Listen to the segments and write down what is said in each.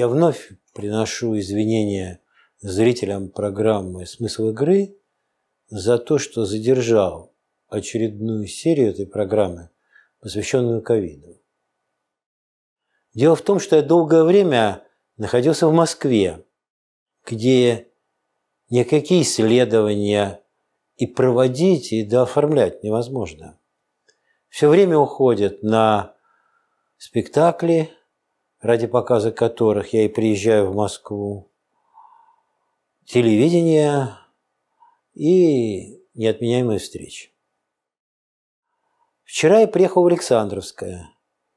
Я вновь приношу извинения зрителям программы «Смысл игры» за то, что задержал очередную серию этой программы, посвященную ковиду. Дело в том, что я долгое время находился в Москве, где никакие исследования и проводить, и дооформлять невозможно. Все время уходит на спектакли, ради показа которых я и приезжаю в Москву, телевидение и неотменяемые встречи. Вчера я приехал в Александровское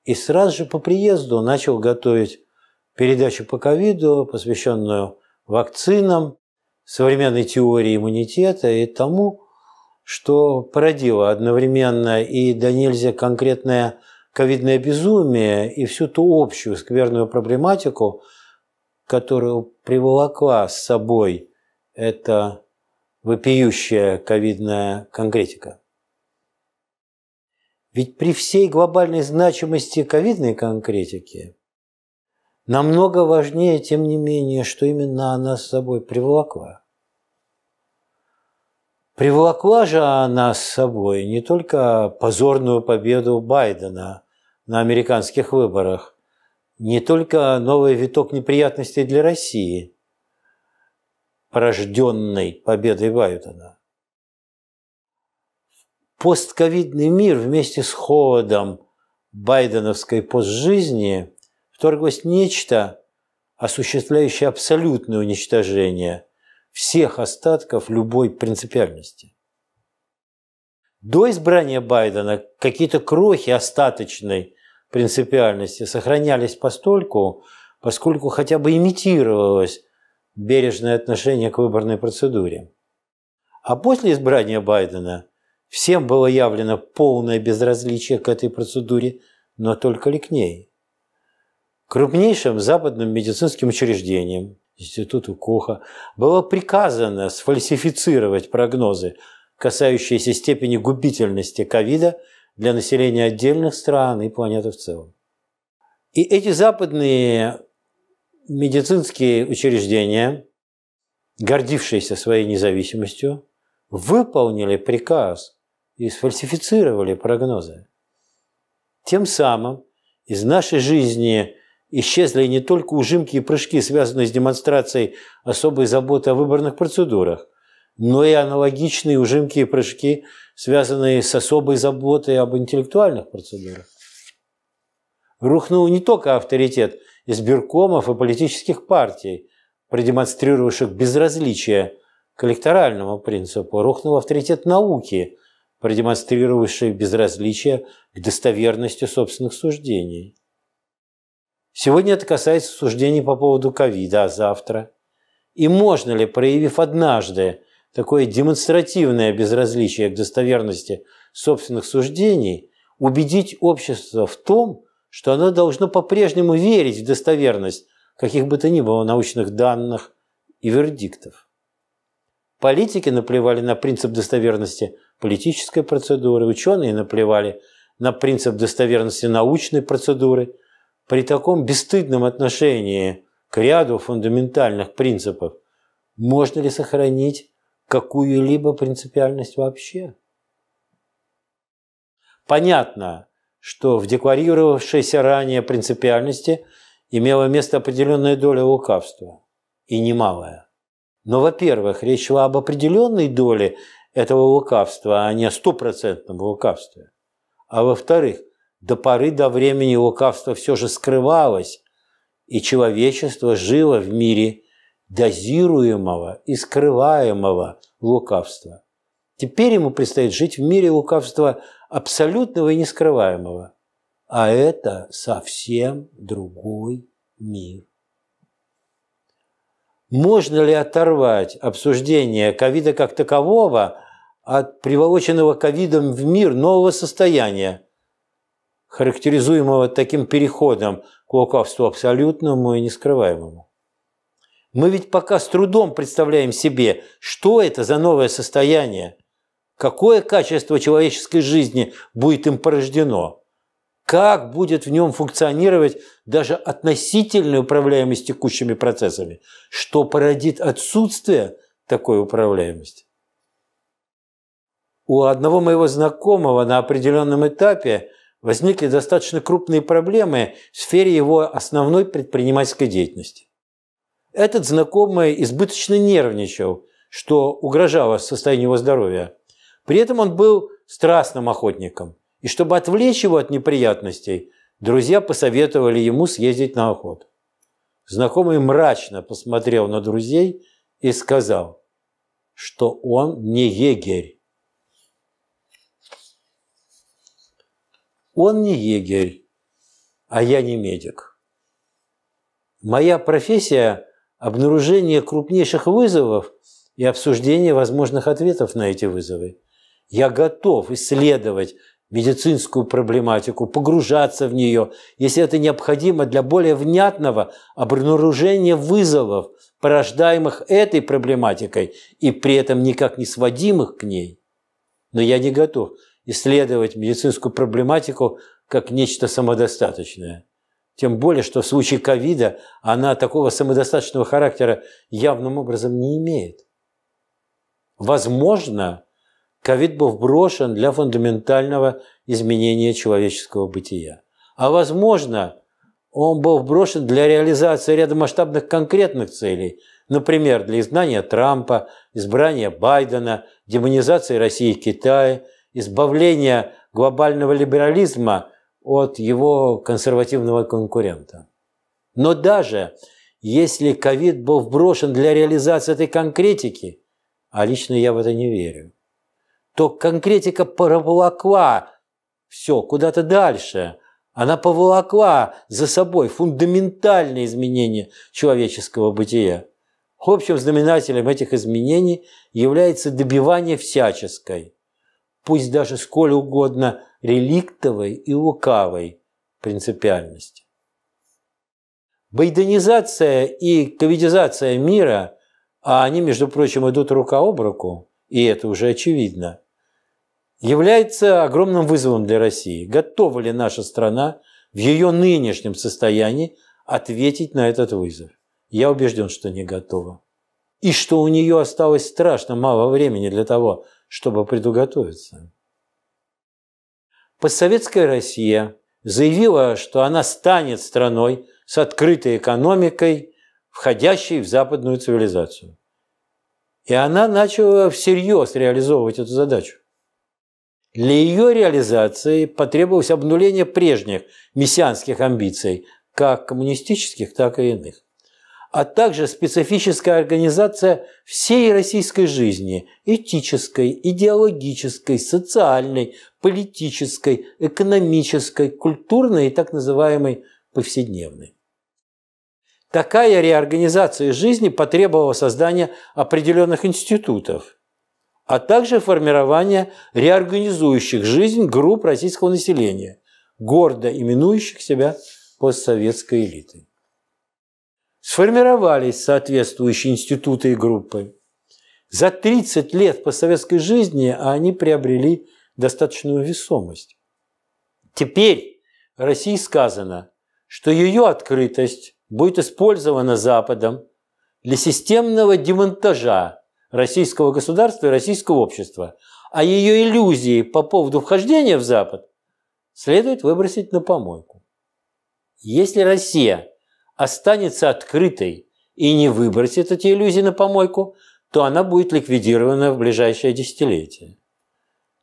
и сразу же по приезду начал готовить передачу по ковиду, посвященную вакцинам, современной теории иммунитета и тому, что породило одновременно и до нельзя конкретное ковидное безумие и всю ту общую скверную проблематику, которую приволокла с собой эта вопиющая ковидная конкретика. Ведь при всей глобальной значимости ковидной конкретики намного важнее, тем не менее, что именно она с собой приволокла. Приволокла же она с собой не только позорную победу Байдена на американских выборах не только новый виток неприятностей для России, порожденный победой Байдена. Постковидный мир вместе с холодом байденовской постжизни вторглось нечто, осуществляющее абсолютное уничтожение всех остатков любой принципиальности. До избрания Байдена какие-то крохи остаточной принципиальности сохранялись постольку, поскольку хотя бы имитировалось бережное отношение к выборной процедуре. А после избрания Байдена всем было явлено полное безразличие к этой процедуре, но только ли к ней. Крупнейшим западным медицинским учреждением, Институту Коха, было приказано сфальсифицировать прогнозы, касающиеся степени губительности ковида – для населения отдельных стран и планеты в целом. И эти западные медицинские учреждения, гордившиеся своей независимостью, выполнили приказ и сфальсифицировали прогнозы. Тем самым из нашей жизни исчезли не только ужимки и прыжки, связанные с демонстрацией особой заботы о выборных процедурах, но и аналогичные ужимки и прыжки, связанные с особой заботой об интеллектуальных процедурах. Рухнул не только авторитет избиркомов и политических партий, продемонстрировавших безразличие к электоральному принципу, рухнул авторитет науки, продемонстрировавший безразличие к достоверности собственных суждений. Сегодня это касается суждений по поводу ковида, а завтра? И можно ли, проявив однажды такое демонстративное безразличие к достоверности собственных суждений, убедить общество в том, что оно должно по-прежнему верить в достоверность каких бы то ни было научных данных и вердиктов. Политики наплевали на принцип достоверности политической процедуры, ученые наплевали на принцип достоверности научной процедуры. При таком бесстыдном отношении к ряду фундаментальных принципов можно ли сохранить какую-либо принципиальность вообще. Понятно, что в декларировавшейся ранее принципиальности имела место определенная доля лукавства, и немалая. Но, во-первых, речь шла об определенной доле этого лукавства, а не о стопроцентном лукавстве. А во-вторых, до поры до времени лукавство все же скрывалось, и человечество жило в мире дозируемого и скрываемого лукавства. Теперь ему предстоит жить в мире лукавства абсолютного и нескрываемого. А это совсем другой мир. Можно ли оторвать обсуждение ковида как такового от приволоченного ковидом в мир нового состояния, характеризуемого таким переходом к лукавству абсолютному и нескрываемому? Мы ведь пока с трудом представляем себе, что это за новое состояние, какое качество человеческой жизни будет им порождено, как будет в нем функционировать даже относительная управляемость текущими процессами, что породит отсутствие такой управляемости. У одного моего знакомого на определенном этапе возникли достаточно крупные проблемы в сфере его основной предпринимательской деятельности. Этот знакомый избыточно нервничал, что угрожало состоянию его здоровья. При этом он был страстным охотником. И чтобы отвлечь его от неприятностей, друзья посоветовали ему съездить на охоту. Знакомый мрачно посмотрел на друзей и сказал, что он не егерь. Он не егерь, а я не медик. Моя профессия обнаружение крупнейших вызовов и обсуждение возможных ответов на эти вызовы. Я готов исследовать медицинскую проблематику, погружаться в нее, если это необходимо для более внятного обнаружения вызовов, порождаемых этой проблематикой и при этом никак не сводимых к ней. Но я не готов исследовать медицинскую проблематику как нечто самодостаточное. Тем более, что в случае ковида она такого самодостаточного характера явным образом не имеет. Возможно, ковид был вброшен для фундаментального изменения человеческого бытия. А возможно, он был вброшен для реализации ряда масштабных конкретных целей, например, для изгнания Трампа, избрания Байдена, демонизации России и Китая, избавления глобального либерализма от его консервативного конкурента. Но даже если ковид был вброшен для реализации этой конкретики, а лично я в это не верю, то конкретика проволокла все куда-то дальше. Она поволокла за собой фундаментальные изменения человеческого бытия. Общим знаменателем этих изменений является добивание всяческой, пусть даже сколь угодно – реликтовой и лукавой принципиальности. Байденизация и ковидизация мира, а они, между прочим, идут рука об руку, и это уже очевидно, является огромным вызовом для России. Готова ли наша страна в ее нынешнем состоянии ответить на этот вызов? Я убежден, что не готова. И что у нее осталось страшно мало времени для того, чтобы предуготовиться постсоветская Россия заявила, что она станет страной с открытой экономикой, входящей в западную цивилизацию. И она начала всерьез реализовывать эту задачу. Для ее реализации потребовалось обнуление прежних мессианских амбиций, как коммунистических, так и иных а также специфическая организация всей российской жизни – этической, идеологической, социальной, политической, экономической, культурной и так называемой повседневной. Такая реорганизация жизни потребовала создания определенных институтов, а также формирования реорганизующих жизнь групп российского населения, гордо именующих себя постсоветской элитой сформировались соответствующие институты и группы. За 30 лет по советской жизни они приобрели достаточную весомость. Теперь России сказано, что ее открытость будет использована Западом для системного демонтажа российского государства и российского общества, а ее иллюзии по поводу вхождения в Запад следует выбросить на помойку. Если Россия – останется открытой и не выбросит эти иллюзии на помойку, то она будет ликвидирована в ближайшее десятилетие.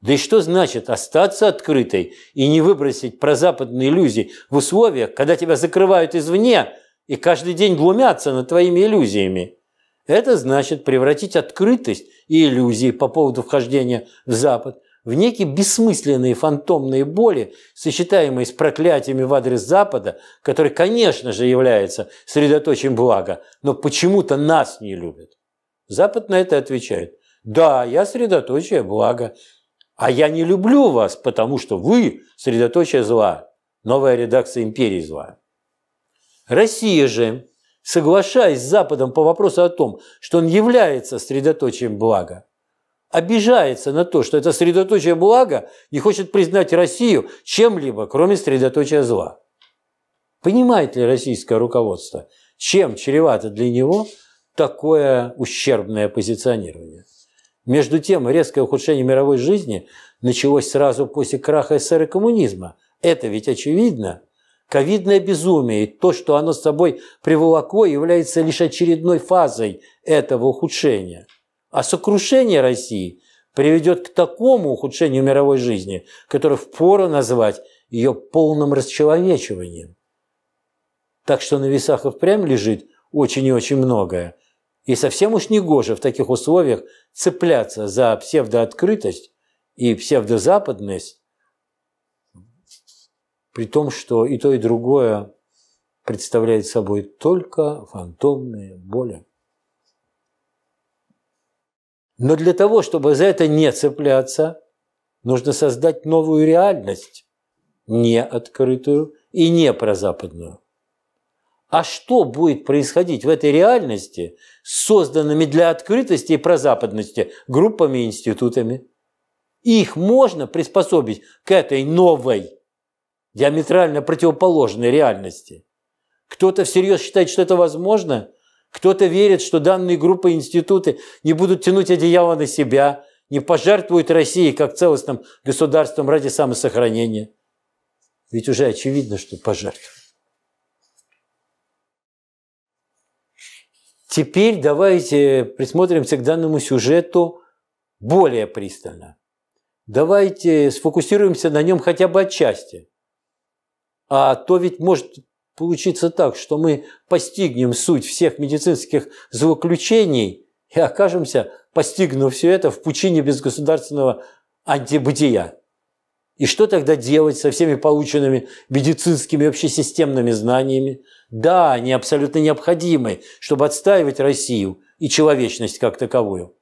Да и что значит остаться открытой и не выбросить про прозападные иллюзии в условиях, когда тебя закрывают извне и каждый день глумятся над твоими иллюзиями? Это значит превратить открытость и иллюзии по поводу вхождения в Запад в некие бессмысленные фантомные боли, сочетаемые с проклятиями в адрес Запада, который, конечно же, является средоточием блага, но почему-то нас не любит. Запад на это отвечает. Да, я средоточие блага, а я не люблю вас, потому что вы средоточие зла. Новая редакция империи зла. Россия же, соглашаясь с Западом по вопросу о том, что он является средоточием блага, обижается на то, что это средоточие блага и хочет признать Россию чем-либо, кроме средоточия зла. Понимает ли российское руководство, чем чревато для него такое ущербное позиционирование? Между тем, резкое ухудшение мировой жизни началось сразу после краха СССР и коммунизма. Это ведь очевидно. Ковидное безумие и то, что оно с собой приволокло, является лишь очередной фазой этого ухудшения – а сокрушение России приведет к такому ухудшению мировой жизни, которое впору назвать ее полным расчеловечиванием. Так что на весах и впрямь лежит очень и очень многое. И совсем уж не гоже в таких условиях цепляться за псевдооткрытость и псевдозападность, при том, что и то, и другое представляет собой только фантомные боли. Но для того, чтобы за это не цепляться, нужно создать новую реальность, не открытую и не прозападную. А что будет происходить в этой реальности с созданными для открытости и прозападности группами и институтами? Их можно приспособить к этой новой, диаметрально противоположной реальности. Кто-то всерьез считает, что это возможно – кто-то верит, что данные группы институты не будут тянуть одеяло на себя, не пожертвуют России как целостным государством ради самосохранения. Ведь уже очевидно, что пожертвуют. Теперь давайте присмотримся к данному сюжету более пристально. Давайте сфокусируемся на нем хотя бы отчасти. А то ведь может получиться так, что мы постигнем суть всех медицинских злоключений и окажемся, постигнув все это, в пучине безгосударственного антибытия. И что тогда делать со всеми полученными медицинскими общесистемными знаниями? Да, они абсолютно необходимы, чтобы отстаивать Россию и человечность как таковую.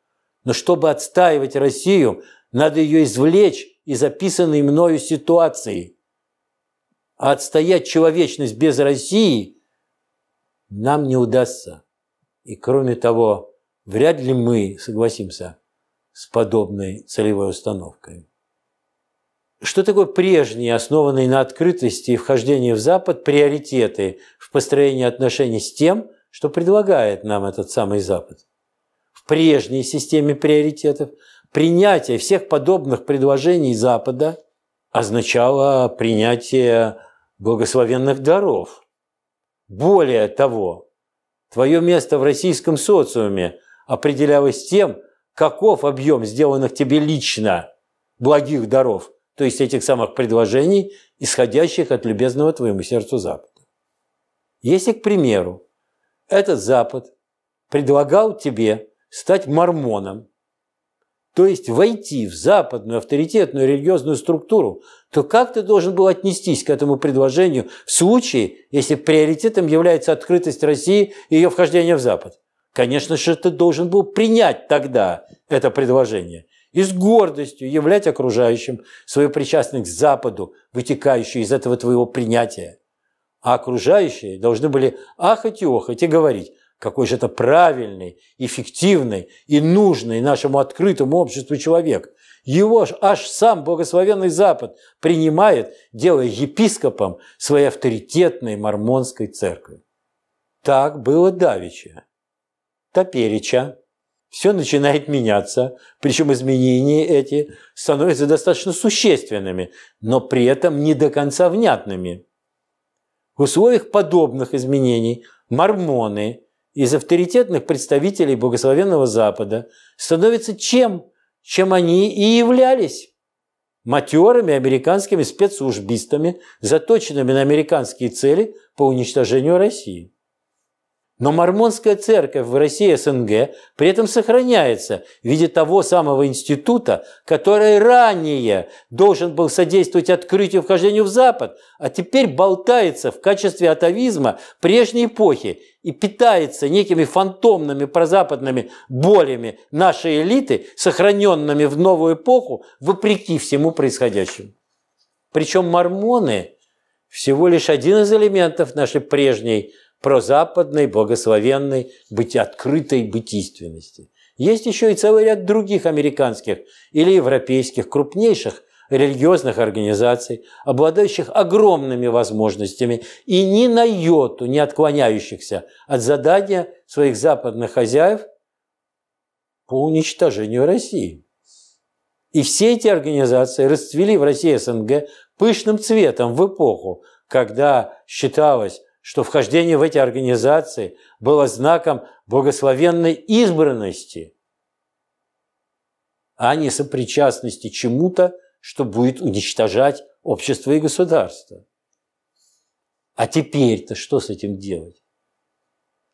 Но чтобы отстаивать Россию, надо ее извлечь из описанной мною ситуации – а отстоять человечность без России нам не удастся. И кроме того, вряд ли мы согласимся с подобной целевой установкой. Что такое прежние, основанные на открытости и вхождении в Запад, приоритеты в построении отношений с тем, что предлагает нам этот самый Запад? В прежней системе приоритетов принятие всех подобных предложений Запада означало принятие благословенных даров. Более того, твое место в российском социуме определялось тем, каков объем сделанных тебе лично благих даров, то есть этих самых предложений, исходящих от любезного твоему сердцу Запада. Если, к примеру, этот Запад предлагал тебе стать мормоном, то есть войти в западную авторитетную религиозную структуру, то как ты должен был отнестись к этому предложению в случае, если приоритетом является открытость России и ее вхождение в Запад? Конечно же, ты должен был принять тогда это предложение и с гордостью являть окружающим свою причастность к Западу, вытекающую из этого твоего принятия. А окружающие должны были ахать и охать и говорить, какой же это правильный, эффективный и нужный нашему открытому обществу человек. Его аж сам благословенный Запад принимает, делая епископом своей авторитетной мормонской церкви. Так было Давича, Топерича. Все начинает меняться, причем изменения эти становятся достаточно существенными, но при этом не до конца внятными. В условиях подобных изменений мормоны – из авторитетных представителей благословенного Запада становится чем? Чем они и являлись матерыми американскими спецслужбистами, заточенными на американские цели по уничтожению России. Но мормонская церковь в России СНГ при этом сохраняется в виде того самого института, который ранее должен был содействовать открытию вхождению в Запад, а теперь болтается в качестве атовизма прежней эпохи и питается некими фантомными прозападными болями нашей элиты, сохраненными в новую эпоху, вопреки всему происходящему. Причем мормоны – всего лишь один из элементов нашей прежней – прозападной, благословенной, быть открытой бытийственности. Есть еще и целый ряд других американских или европейских крупнейших религиозных организаций, обладающих огромными возможностями и ни на йоту не отклоняющихся от задания своих западных хозяев по уничтожению России. И все эти организации расцвели в России СНГ пышным цветом в эпоху, когда считалось, что вхождение в эти организации было знаком благословенной избранности, а не сопричастности чему-то, что будет уничтожать общество и государство. А теперь-то что с этим делать?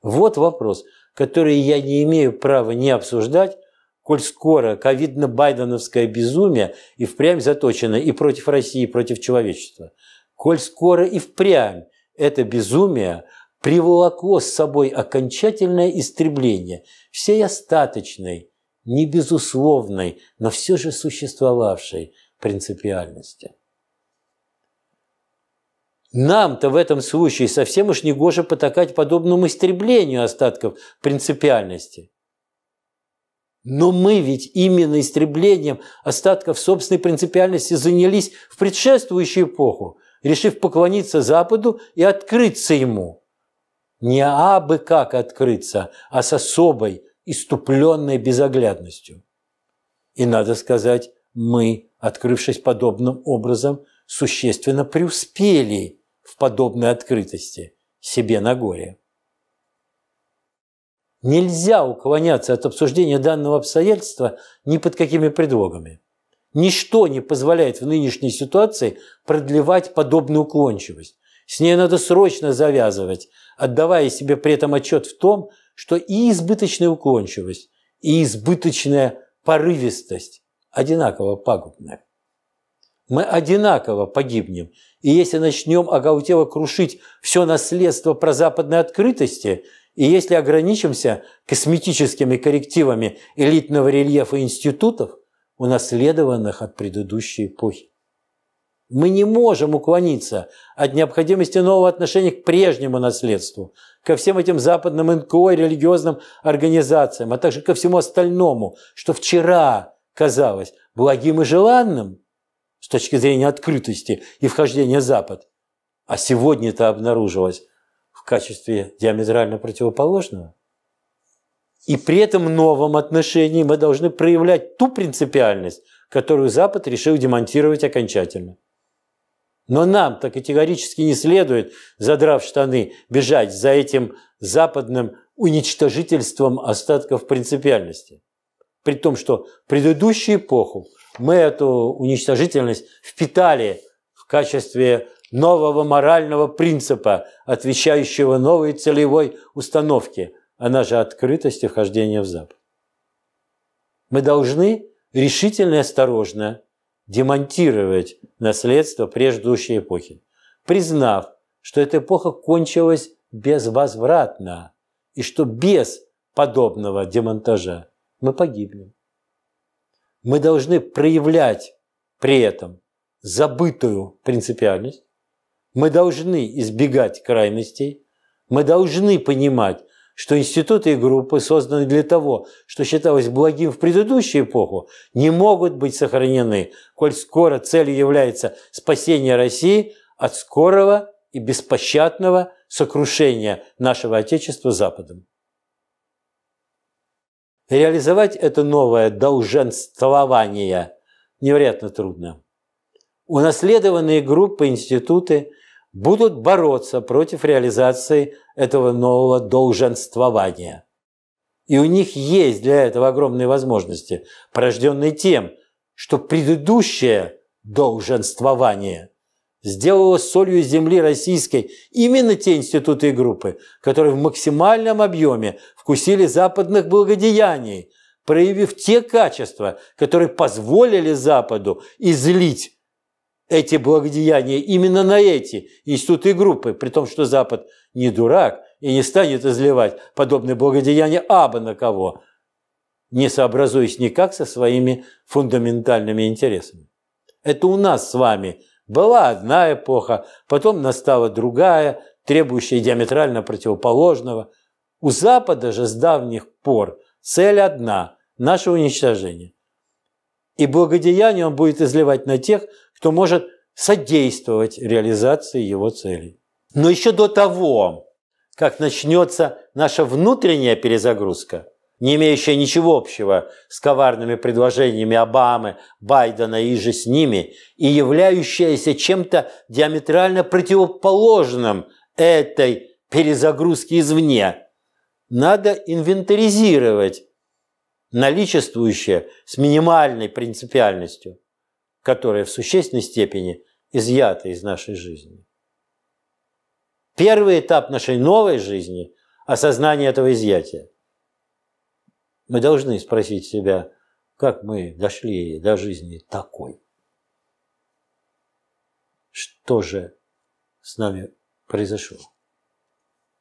Вот вопрос, который я не имею права не обсуждать, коль скоро ковидно-байденовское безумие и впрямь заточено и против России, и против человечества. Коль скоро и впрямь это безумие приволокло с собой окончательное истребление всей остаточной, не безусловной, но все же существовавшей принципиальности. Нам-то в этом случае совсем уж не гоже потакать подобному истреблению остатков принципиальности. Но мы ведь именно истреблением остатков собственной принципиальности занялись в предшествующую эпоху, решив поклониться Западу и открыться ему. Не абы как открыться, а с особой, иступленной безоглядностью. И надо сказать, мы, открывшись подобным образом, существенно преуспели в подобной открытости себе на горе. Нельзя уклоняться от обсуждения данного обстоятельства ни под какими предлогами. Ничто не позволяет в нынешней ситуации продлевать подобную уклончивость. С ней надо срочно завязывать, отдавая себе при этом отчет в том, что и избыточная уклончивость, и избыточная порывистость одинаково пагубны. Мы одинаково погибнем, и если начнем оголтело крушить все наследство про западной открытости, и если ограничимся косметическими коррективами элитного рельефа институтов – унаследованных от предыдущей эпохи. Мы не можем уклониться от необходимости нового отношения к прежнему наследству, ко всем этим западным НКО и религиозным организациям, а также ко всему остальному, что вчера казалось благим и желанным с точки зрения открытости и вхождения в Запад, а сегодня это обнаружилось в качестве диаметрально противоположного. И при этом новом отношении мы должны проявлять ту принципиальность, которую Запад решил демонтировать окончательно. Но нам-то категорически не следует, задрав штаны, бежать за этим западным уничтожительством остатков принципиальности. При том, что в предыдущую эпоху мы эту уничтожительность впитали в качестве нового морального принципа, отвечающего новой целевой установке – она же открытость и вхождение в Запад. Мы должны решительно и осторожно демонтировать наследство предыдущей эпохи, признав, что эта эпоха кончилась безвозвратно и что без подобного демонтажа мы погибнем. Мы должны проявлять при этом забытую принципиальность, мы должны избегать крайностей, мы должны понимать, что институты и группы, созданные для того, что считалось благим в предыдущую эпоху, не могут быть сохранены, коль скоро целью является спасение России от скорого и беспощадного сокрушения нашего Отечества Западом. Реализовать это новое долженствование невероятно трудно. Унаследованные группы, институты – будут бороться против реализации этого нового долженствования. И у них есть для этого огромные возможности, порожденные тем, что предыдущее долженствование сделало солью земли российской именно те институты и группы, которые в максимальном объеме вкусили западных благодеяний, проявив те качества, которые позволили Западу излить эти благодеяния, именно на эти институты и группы, при том, что Запад не дурак и не станет изливать подобные благодеяния абы на кого, не сообразуясь никак со своими фундаментальными интересами. Это у нас с вами была одна эпоха, потом настала другая, требующая диаметрально противоположного. У Запада же с давних пор цель одна – наше уничтожение. И благодеяние он будет изливать на тех, что может содействовать реализации его целей. Но еще до того, как начнется наша внутренняя перезагрузка, не имеющая ничего общего с коварными предложениями Обамы, Байдена и же с ними, и являющаяся чем-то диаметрально противоположным этой перезагрузки извне, надо инвентаризировать наличествующее с минимальной принципиальностью – которое в существенной степени изъято из нашей жизни. Первый этап нашей новой жизни – осознание этого изъятия. Мы должны спросить себя, как мы дошли до жизни такой. Что же с нами произошло?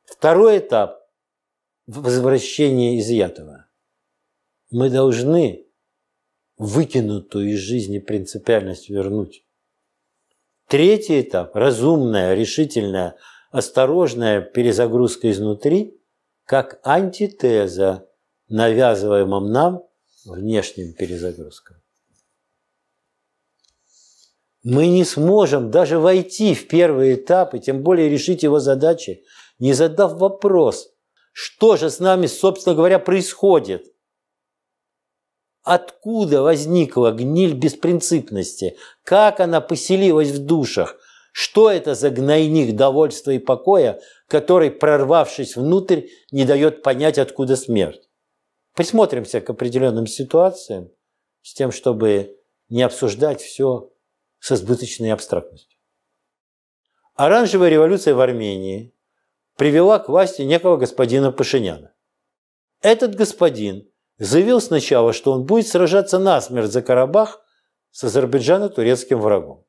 Второй этап – возвращение изъятого. Мы должны выкинутую из жизни принципиальность вернуть. Третий этап – разумная, решительная, осторожная перезагрузка изнутри, как антитеза навязываемым нам внешним перезагрузкам. Мы не сможем даже войти в первый этап и тем более решить его задачи, не задав вопрос, что же с нами, собственно говоря, происходит. Откуда возникла гниль беспринципности? Как она поселилась в душах? Что это за гнойник довольства и покоя, который, прорвавшись внутрь, не дает понять, откуда смерть? Присмотримся к определенным ситуациям с тем, чтобы не обсуждать все с избыточной абстрактностью. Оранжевая революция в Армении привела к власти некого господина Пашиняна. Этот господин – заявил сначала, что он будет сражаться насмерть за Карабах с азербайджано-турецким врагом.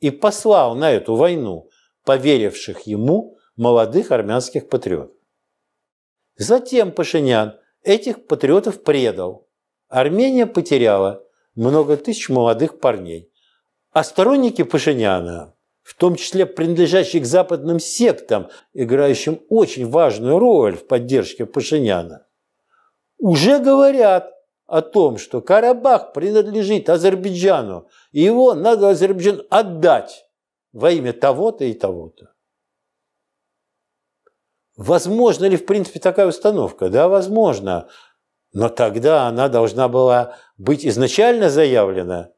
И послал на эту войну поверивших ему молодых армянских патриотов. Затем Пашинян этих патриотов предал. Армения потеряла много тысяч молодых парней. А сторонники Пашиняна, в том числе принадлежащие к западным сектам, играющим очень важную роль в поддержке Пашиняна, уже говорят о том, что Карабах принадлежит Азербайджану, и его надо Азербайджан отдать во имя того-то и того-то. Возможно ли, в принципе, такая установка? Да, возможно. Но тогда она должна была быть изначально заявлена.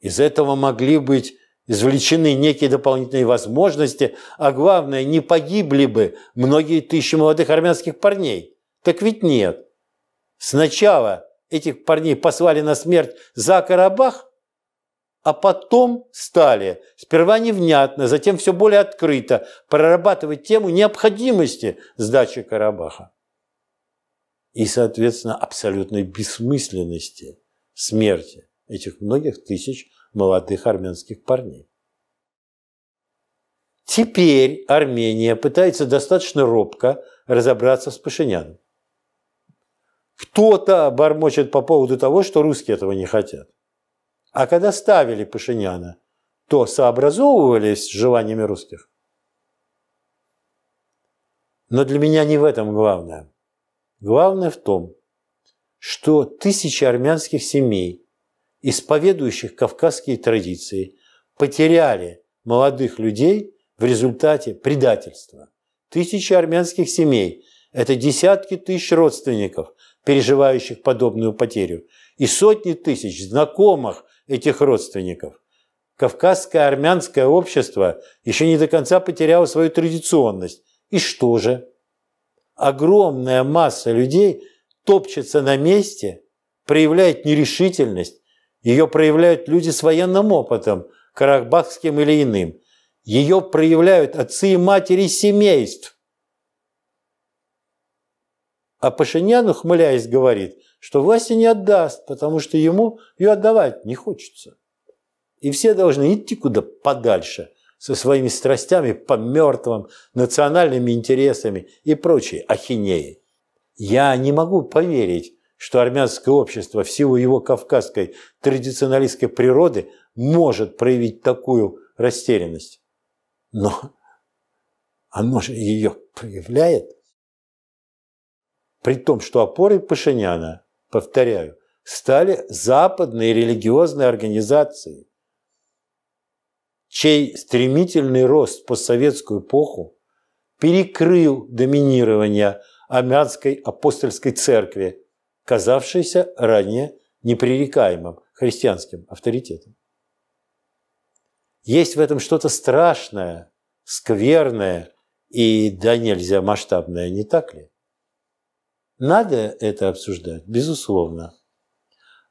Из этого могли быть извлечены некие дополнительные возможности, а главное, не погибли бы многие тысячи молодых армянских парней. Так ведь нет. Сначала этих парней послали на смерть за Карабах, а потом стали, сперва невнятно, затем все более открыто, прорабатывать тему необходимости сдачи Карабаха и, соответственно, абсолютной бессмысленности смерти этих многих тысяч молодых армянских парней. Теперь Армения пытается достаточно робко разобраться с Пашиняном кто-то бормочет по поводу того, что русские этого не хотят. А когда ставили Пашиняна, то сообразовывались с желаниями русских. Но для меня не в этом главное. Главное в том, что тысячи армянских семей, исповедующих кавказские традиции, потеряли молодых людей в результате предательства. Тысячи армянских семей – это десятки тысяч родственников – переживающих подобную потерю, и сотни тысяч знакомых этих родственников. Кавказское армянское общество еще не до конца потеряло свою традиционность. И что же? Огромная масса людей топчется на месте, проявляет нерешительность. Ее проявляют люди с военным опытом, карабахским или иным. Ее проявляют отцы и матери семейств, а Пашинян, ухмыляясь, говорит, что власти не отдаст, потому что ему ее отдавать не хочется. И все должны идти куда подальше со своими страстями по мертвым, национальными интересами и прочей ахинеи. Я не могу поверить, что армянское общество в силу его кавказской традиционалистской природы может проявить такую растерянность. Но оно же ее проявляет при том, что опорой Пашиняна, повторяю, стали западные религиозные организации, чей стремительный рост по советскую эпоху перекрыл доминирование армянской апостольской церкви, казавшейся ранее непререкаемым христианским авторитетом. Есть в этом что-то страшное, скверное и да нельзя масштабное, не так ли? Надо это обсуждать, безусловно.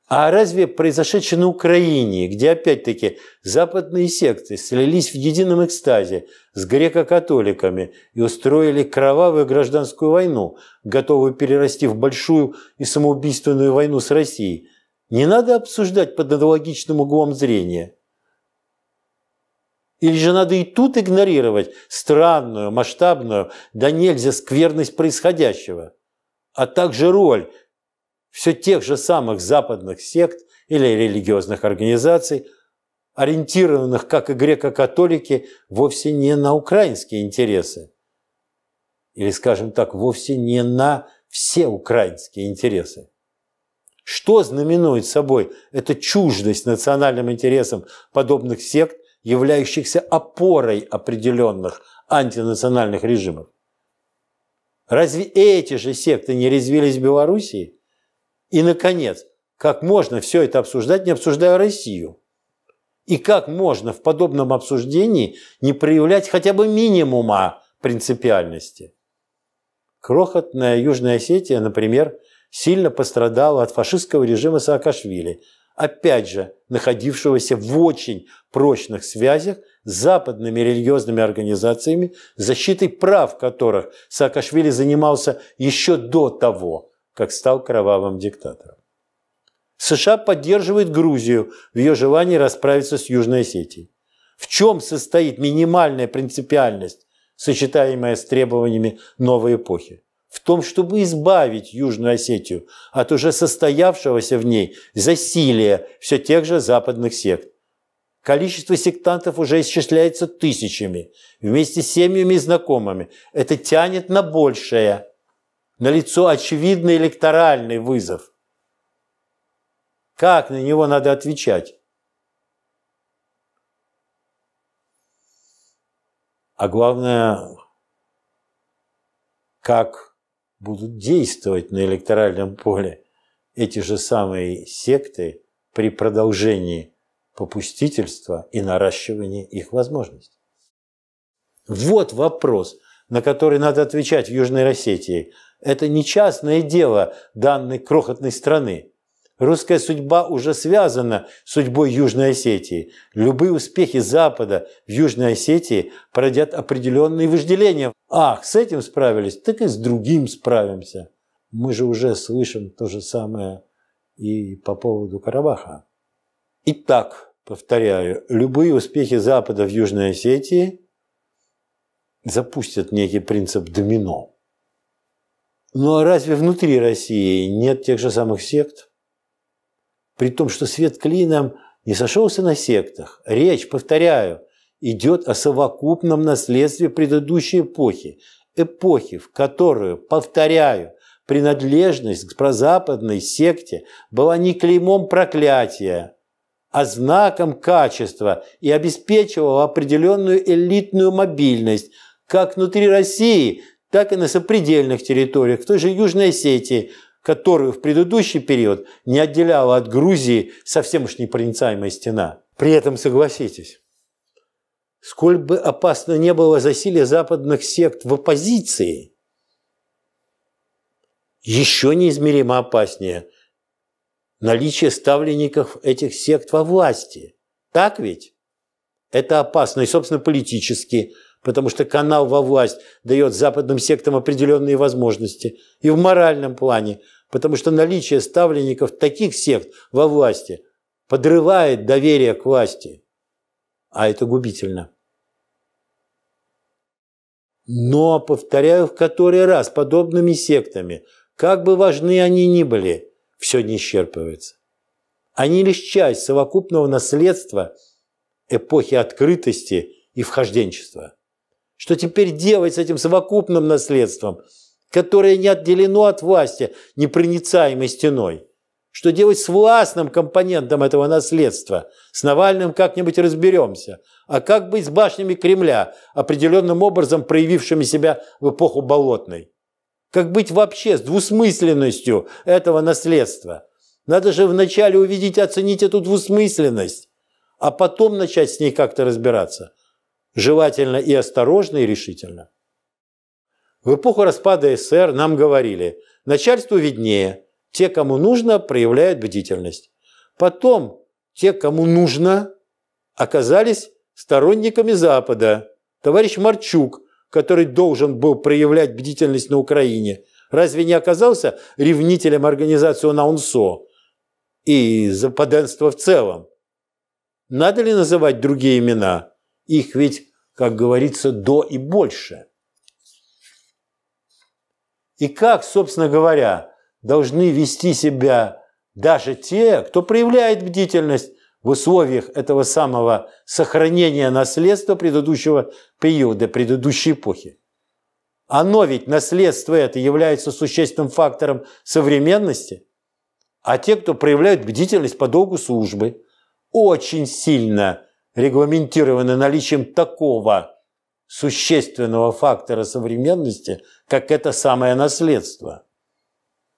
А разве произошедшее на Украине, где опять-таки западные секты слились в едином экстазе с греко-католиками и устроили кровавую гражданскую войну, готовую перерасти в большую и самоубийственную войну с Россией, не надо обсуждать под аналогичным углом зрения? Или же надо и тут игнорировать странную, масштабную, да нельзя скверность происходящего – а также роль все тех же самых западных сект или религиозных организаций, ориентированных, как и греко-католики, вовсе не на украинские интересы, или, скажем так, вовсе не на все украинские интересы. Что знаменует собой эта чуждость национальным интересам подобных сект, являющихся опорой определенных антинациональных режимов? Разве эти же секты не резвились в Белоруссии? И, наконец, как можно все это обсуждать, не обсуждая Россию? И как можно в подобном обсуждении не проявлять хотя бы минимума принципиальности? Крохотная Южная Осетия, например, сильно пострадала от фашистского режима Саакашвили – опять же, находившегося в очень прочных связях с западными религиозными организациями, защитой прав которых Саакашвили занимался еще до того, как стал кровавым диктатором. США поддерживает Грузию в ее желании расправиться с Южной Осетией. В чем состоит минимальная принципиальность, сочетаемая с требованиями новой эпохи? в том, чтобы избавить Южную Осетию от уже состоявшегося в ней засилия все тех же западных сект. Количество сектантов уже исчисляется тысячами, вместе с семьями и знакомыми. Это тянет на большее. на лицо очевидный электоральный вызов. Как на него надо отвечать? А главное, как будут действовать на электоральном поле эти же самые секты при продолжении попустительства и наращивании их возможностей. Вот вопрос, на который надо отвечать в Южной Осетии. Это не частное дело данной крохотной страны. Русская судьба уже связана с судьбой Южной Осетии. Любые успехи Запада в Южной Осетии породят определенные вожделения. Ах, с этим справились, так и с другим справимся. Мы же уже слышим то же самое и по поводу Карабаха. Итак, повторяю, любые успехи Запада в Южной Осетии запустят некий принцип домино. Ну а разве внутри России нет тех же самых сект? при том, что свет клином не сошелся на сектах. Речь, повторяю, идет о совокупном наследстве предыдущей эпохи, эпохи, в которую, повторяю, принадлежность к прозападной секте была не клеймом проклятия, а знаком качества и обеспечивала определенную элитную мобильность как внутри России, так и на сопредельных территориях, в той же Южной Осетии – которую в предыдущий период не отделяла от Грузии совсем уж непроницаемая стена. При этом согласитесь, сколь бы опасно не было засилие западных сект в оппозиции, еще неизмеримо опаснее наличие ставленников этих сект во власти. Так ведь? Это опасно и, собственно, политически, потому что канал во власть дает западным сектам определенные возможности и в моральном плане, потому что наличие ставленников таких сект во власти подрывает доверие к власти, а это губительно. Но, повторяю в который раз, подобными сектами, как бы важны они ни были, все не исчерпывается. Они лишь часть совокупного наследства эпохи открытости и вхожденчества. Что теперь делать с этим совокупным наследством – которое не отделено от власти непроницаемой стеной. Что делать с властным компонентом этого наследства? С Навальным как-нибудь разберемся. А как быть с башнями Кремля, определенным образом проявившими себя в эпоху Болотной? Как быть вообще с двусмысленностью этого наследства? Надо же вначале увидеть, и оценить эту двусмысленность, а потом начать с ней как-то разбираться. Желательно и осторожно, и решительно. В эпоху распада СССР нам говорили, начальству виднее, те, кому нужно, проявляют бдительность. Потом те, кому нужно, оказались сторонниками Запада. Товарищ Марчук, который должен был проявлять бдительность на Украине, разве не оказался ревнителем организации НАУНСО и западенства в целом? Надо ли называть другие имена? Их ведь, как говорится, до и больше. И как, собственно говоря, должны вести себя даже те, кто проявляет бдительность в условиях этого самого сохранения наследства предыдущего периода, предыдущей эпохи. Оно ведь, наследство это, является существенным фактором современности, а те, кто проявляют бдительность по долгу службы, очень сильно регламентированы наличием такого существенного фактора современности, как это самое наследство.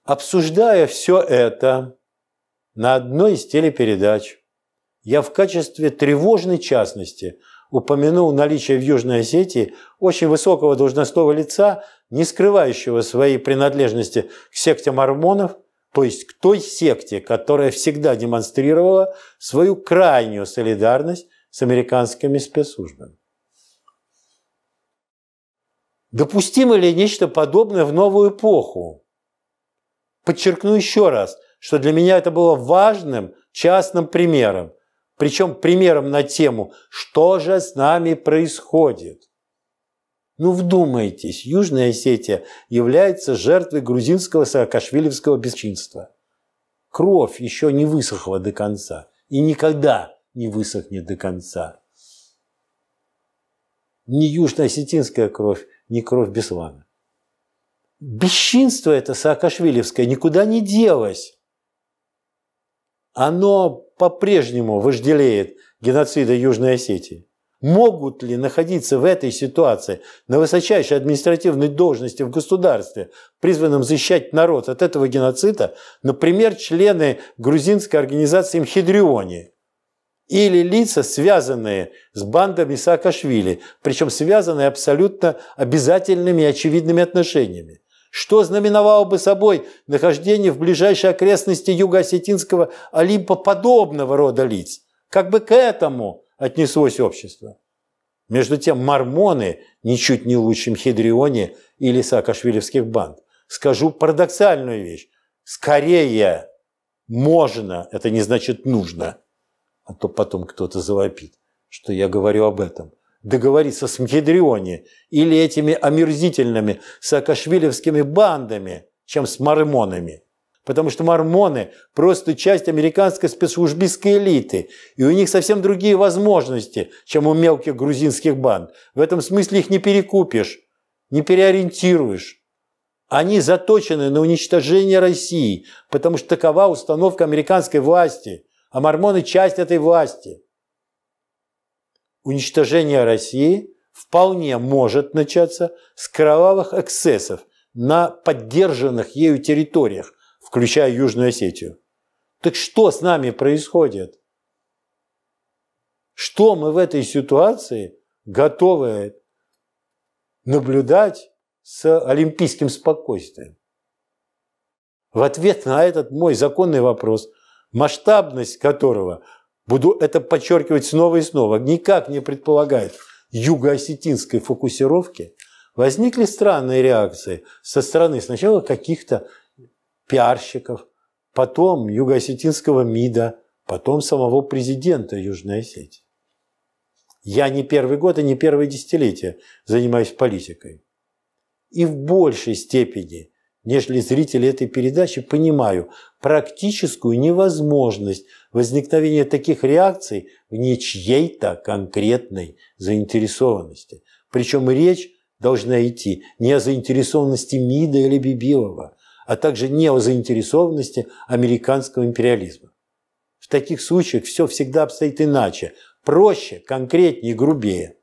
Обсуждая все это на одной из телепередач, я в качестве тревожной частности упомянул наличие в Южной Осетии очень высокого должностного лица, не скрывающего своей принадлежности к секте мормонов, то есть к той секте, которая всегда демонстрировала свою крайнюю солидарность с американскими спецслужбами. Допустимо ли нечто подобное в новую эпоху? Подчеркну еще раз, что для меня это было важным частным примером, причем примером на тему «Что же с нами происходит?». Ну вдумайтесь, Южная Осетия является жертвой грузинского саакашвилевского бесчинства. Кровь еще не высохла до конца и никогда не высохнет до конца. Не южно-осетинская кровь, не кровь Беслана. Бесчинство это Саакашвилевское никуда не делось. Оно по-прежнему вожделеет геноцида Южной Осетии. Могут ли находиться в этой ситуации на высочайшей административной должности в государстве, призванном защищать народ от этого геноцида, например, члены грузинской организации Мхидриони? или лица, связанные с бандами Саакашвили, причем связанные абсолютно обязательными и очевидными отношениями. Что знаменовало бы собой нахождение в ближайшей окрестности юго-осетинского Олимпа подобного рода лиц? Как бы к этому отнеслось общество? Между тем, мормоны ничуть не лучше Мхидрионе или Саакашвилевских банд. Скажу парадоксальную вещь. Скорее можно, это не значит нужно – а то потом кто-то завопит, что я говорю об этом, договориться с Мхедрионе или этими омерзительными саакашвилевскими бандами, чем с мормонами. Потому что мормоны – просто часть американской спецслужбистской элиты, и у них совсем другие возможности, чем у мелких грузинских банд. В этом смысле их не перекупишь, не переориентируешь. Они заточены на уничтожение России, потому что такова установка американской власти – а мормоны – часть этой власти. Уничтожение России вполне может начаться с кровавых эксцессов на поддержанных ею территориях, включая Южную Осетию. Так что с нами происходит? Что мы в этой ситуации готовы наблюдать с олимпийским спокойствием? В ответ на этот мой законный вопрос – масштабность которого, буду это подчеркивать снова и снова, никак не предполагает юго-осетинской фокусировки, возникли странные реакции со стороны сначала каких-то пиарщиков, потом юго-осетинского МИДа, потом самого президента Южной Осетии. Я не первый год и не первое десятилетие занимаюсь политикой. И в большей степени нежели зрители этой передачи, понимаю практическую невозможность возникновения таких реакций в ничьей-то конкретной заинтересованности. Причем речь должна идти не о заинтересованности МИДа или Бибилова, а также не о заинтересованности американского империализма. В таких случаях все всегда обстоит иначе, проще, конкретнее, грубее.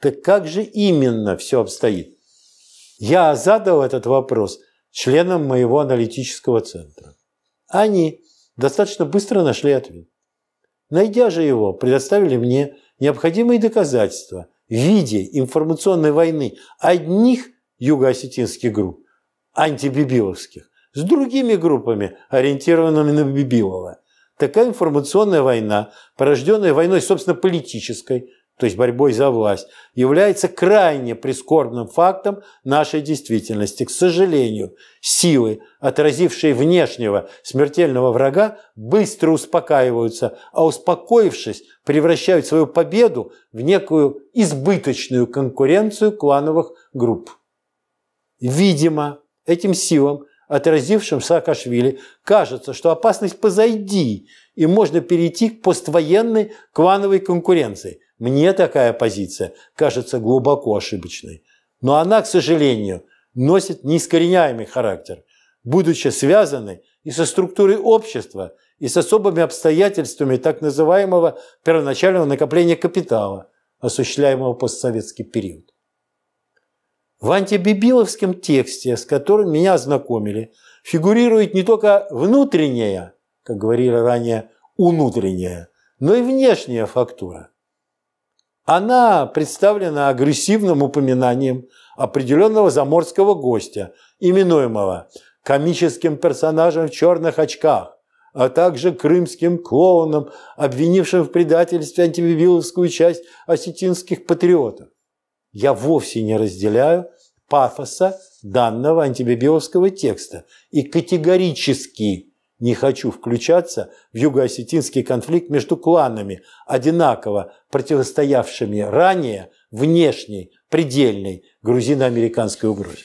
Так как же именно все обстоит? Я задал этот вопрос членам моего аналитического центра. Они достаточно быстро нашли ответ. Найдя же его, предоставили мне необходимые доказательства в виде информационной войны одних юго-осетинских групп, антибибиловских, с другими группами, ориентированными на Бибилова. Такая информационная война, порожденная войной, собственно, политической, то есть борьбой за власть, является крайне прискорбным фактом нашей действительности. К сожалению, силы, отразившие внешнего смертельного врага, быстро успокаиваются, а успокоившись, превращают свою победу в некую избыточную конкуренцию клановых групп. Видимо, этим силам, отразившим Саакашвили, кажется, что опасность позади, и можно перейти к поствоенной клановой конкуренции – мне такая позиция кажется глубоко ошибочной. Но она, к сожалению, носит неискореняемый характер, будучи связанной и со структурой общества, и с особыми обстоятельствами так называемого первоначального накопления капитала, осуществляемого постсоветский период. В антибибиловском тексте, с которым меня ознакомили, фигурирует не только внутренняя, как говорили ранее, внутренняя, но и внешняя фактура. Она представлена агрессивным упоминанием определенного заморского гостя, именуемого комическим персонажем в черных очках, а также крымским клоуном, обвинившим в предательстве антививиловскую часть осетинских патриотов. Я вовсе не разделяю пафоса данного антибибиовского текста и категорически не хочу включаться в юго-осетинский конфликт между кланами, одинаково противостоявшими ранее внешней, предельной грузино-американской угрозе.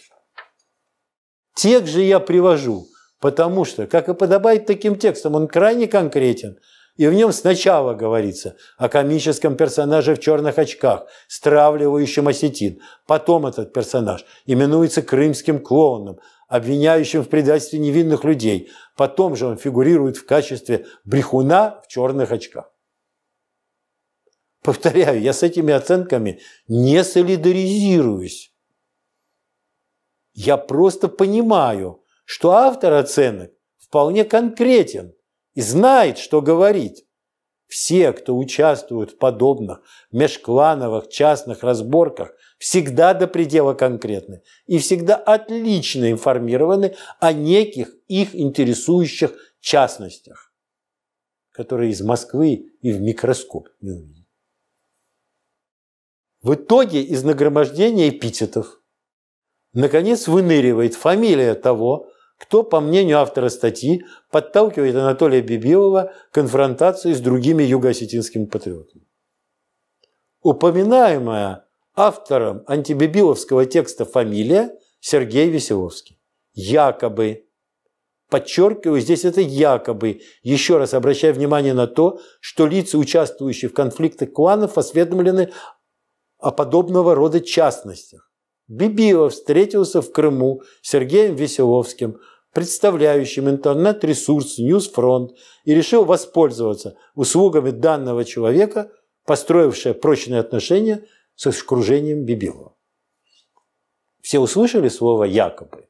Текст же я привожу, потому что, как и подобает таким текстам, он крайне конкретен, и в нем сначала говорится о комическом персонаже в черных очках, стравливающем осетин. Потом этот персонаж именуется крымским клоуном – обвиняющим в предательстве невинных людей. Потом же он фигурирует в качестве брехуна в черных очках. Повторяю, я с этими оценками не солидаризируюсь. Я просто понимаю, что автор оценок вполне конкретен и знает, что говорит. Все, кто участвует в подобных межклановых частных разборках, всегда до предела конкретны и всегда отлично информированы о неких их интересующих частностях, которые из Москвы и в микроскоп не увидят. В итоге из нагромождения эпитетов наконец выныривает фамилия того, кто, по мнению автора статьи, подталкивает Анатолия Бибилова к конфронтации с другими юго-осетинскими патриотами. Упоминаемая Автором антибибиловского текста фамилия Сергей Веселовский. Якобы. Подчеркиваю, здесь это якобы. Еще раз обращаю внимание на то, что лица, участвующие в конфликтах кланов, осведомлены о подобного рода частностях. Бибилов встретился в Крыму с Сергеем Веселовским, представляющим интернет-ресурс «Ньюсфронт», и решил воспользоваться услугами данного человека, построившего прочные отношения с окружением Бибилова. Все услышали слово «якобы».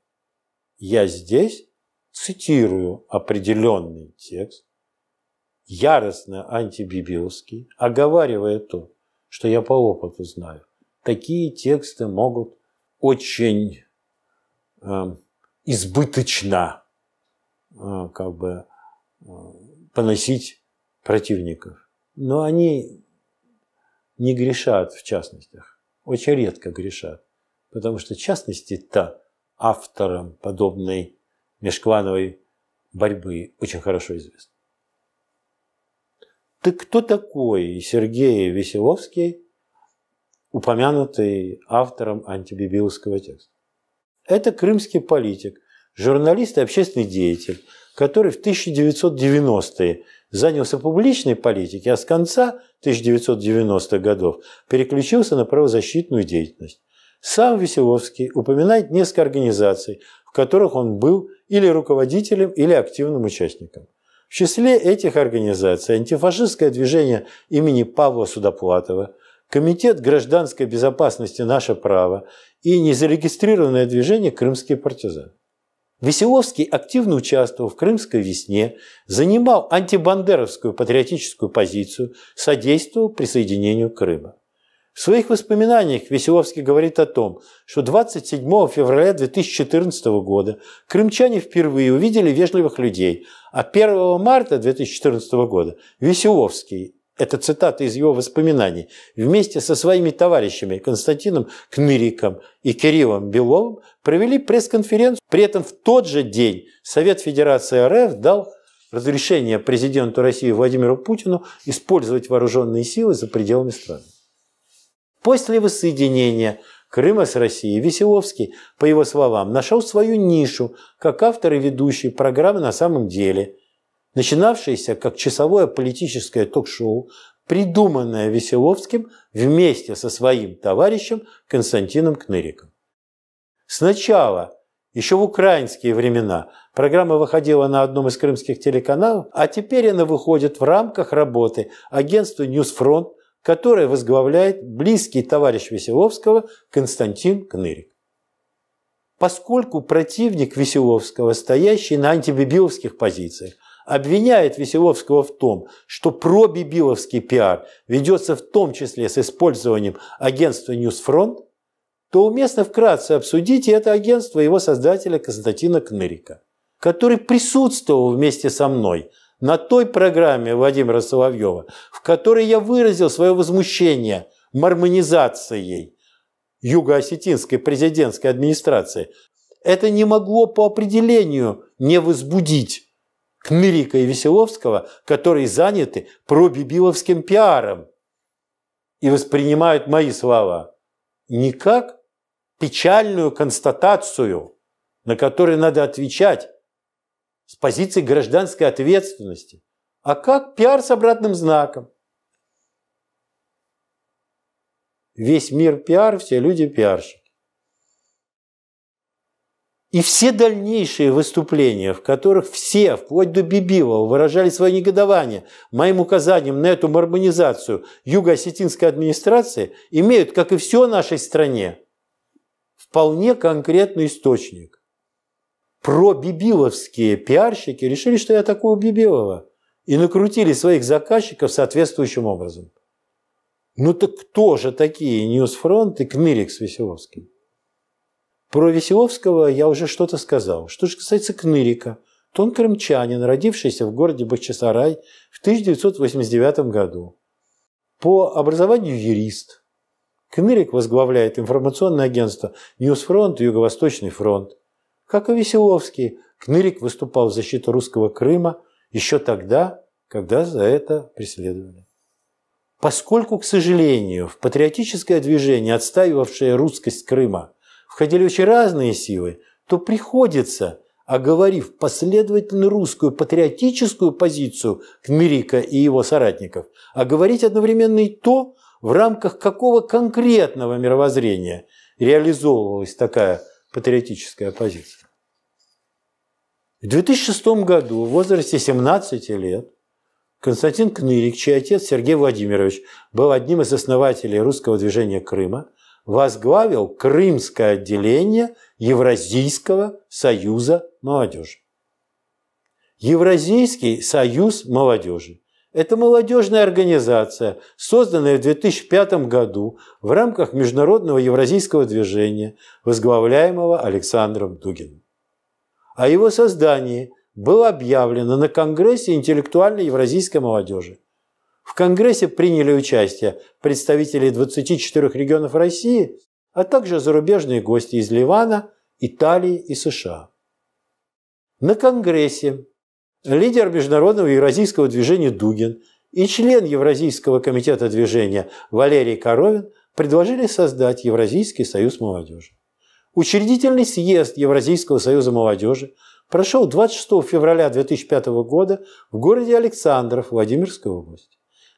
Я здесь цитирую определенный текст, яростно антибибиловский, оговаривая то, что я по опыту знаю. Такие тексты могут очень э, избыточно э, как бы э, поносить противников. Но они не грешат в частностях, очень редко грешат, потому что частности-то автором подобной межклановой борьбы очень хорошо известно. Ты кто такой Сергей Веселовский, упомянутый автором антибибилского текста? Это крымский политик, журналист и общественный деятель, который в 1990-е занялся публичной политикой, а с конца 1990-х годов переключился на правозащитную деятельность. Сам Веселовский упоминает несколько организаций, в которых он был или руководителем, или активным участником. В числе этих организаций антифашистское движение имени Павла Судоплатова, Комитет гражданской безопасности «Наше право» и незарегистрированное движение «Крымские партизаны». Веселовский активно участвовал в «Крымской весне», занимал антибандеровскую патриотическую позицию, содействовал присоединению Крыма. В своих воспоминаниях Веселовский говорит о том, что 27 февраля 2014 года крымчане впервые увидели вежливых людей, а 1 марта 2014 года Веселовский это цитата из его воспоминаний, вместе со своими товарищами Константином Кныриком и Кириллом Беловым провели пресс-конференцию. При этом в тот же день Совет Федерации РФ дал разрешение президенту России Владимиру Путину использовать вооруженные силы за пределами страны. После воссоединения Крыма с Россией Веселовский, по его словам, нашел свою нишу как автор и ведущий программы «На самом деле», начинавшееся как часовое политическое ток-шоу, придуманное Веселовским вместе со своим товарищем Константином Кныриком. Сначала, еще в украинские времена, программа выходила на одном из крымских телеканалов, а теперь она выходит в рамках работы агентства «Ньюсфронт», которое возглавляет близкий товарищ Веселовского Константин Кнырик. Поскольку противник Веселовского, стоящий на антибибиловских позициях, обвиняет Веселовского в том, что пробибиловский пиар ведется в том числе с использованием агентства «Ньюсфронт», то уместно вкратце обсудить и это агентство его создателя Константина Кнырика, который присутствовал вместе со мной на той программе Владимира Соловьева, в которой я выразил свое возмущение мормонизацией юго-осетинской президентской администрации. Это не могло по определению не возбудить Кмирика и Веселовского, которые заняты пробибиловским пиаром и воспринимают мои слова не как печальную констатацию, на которую надо отвечать с позиции гражданской ответственности, а как пиар с обратным знаком. Весь мир пиар, все люди пиарщики. И все дальнейшие выступления, в которых все, вплоть до Бибилова, выражали свое негодование моим указанием на эту мормонизацию юго-осетинской администрации, имеют, как и все в нашей стране, вполне конкретный источник. Про Бибиловские пиарщики решили, что я такой Бибилова, и накрутили своих заказчиков соответствующим образом. Ну так кто же такие Ньюсфронт и Кнырик с Веселовским? Про Веселовского я уже что-то сказал. Что же касается Кнырика, то он крымчанин, родившийся в городе Бахчисарай в 1989 году. По образованию юрист. Кнырик возглавляет информационное агентство «Ньюсфронт» и «Юго-Восточный фронт». Как и Веселовский, Кнырик выступал в защиту русского Крыма еще тогда, когда за это преследовали. Поскольку, к сожалению, в патриотическое движение, отстаивавшее русскость Крыма – входили очень разные силы, то приходится, оговорив последовательно русскую патриотическую позицию Кмирика и его соратников, оговорить одновременно и то, в рамках какого конкретного мировоззрения реализовывалась такая патриотическая позиция. В 2006 году в возрасте 17 лет Константин Кнырик, чей отец Сергей Владимирович был одним из основателей русского движения Крыма, возглавил Крымское отделение Евразийского союза молодежи. Евразийский союз молодежи – это молодежная организация, созданная в 2005 году в рамках Международного евразийского движения, возглавляемого Александром Дугиным. О его создании было объявлено на Конгрессе интеллектуальной евразийской молодежи. В Конгрессе приняли участие представители 24 регионов России, а также зарубежные гости из Ливана, Италии и США. На Конгрессе лидер международного евразийского движения Дугин и член Евразийского комитета движения Валерий Коровин предложили создать Евразийский союз молодежи. Учредительный съезд Евразийского союза молодежи прошел 26 февраля 2005 года в городе Александров Владимирской области.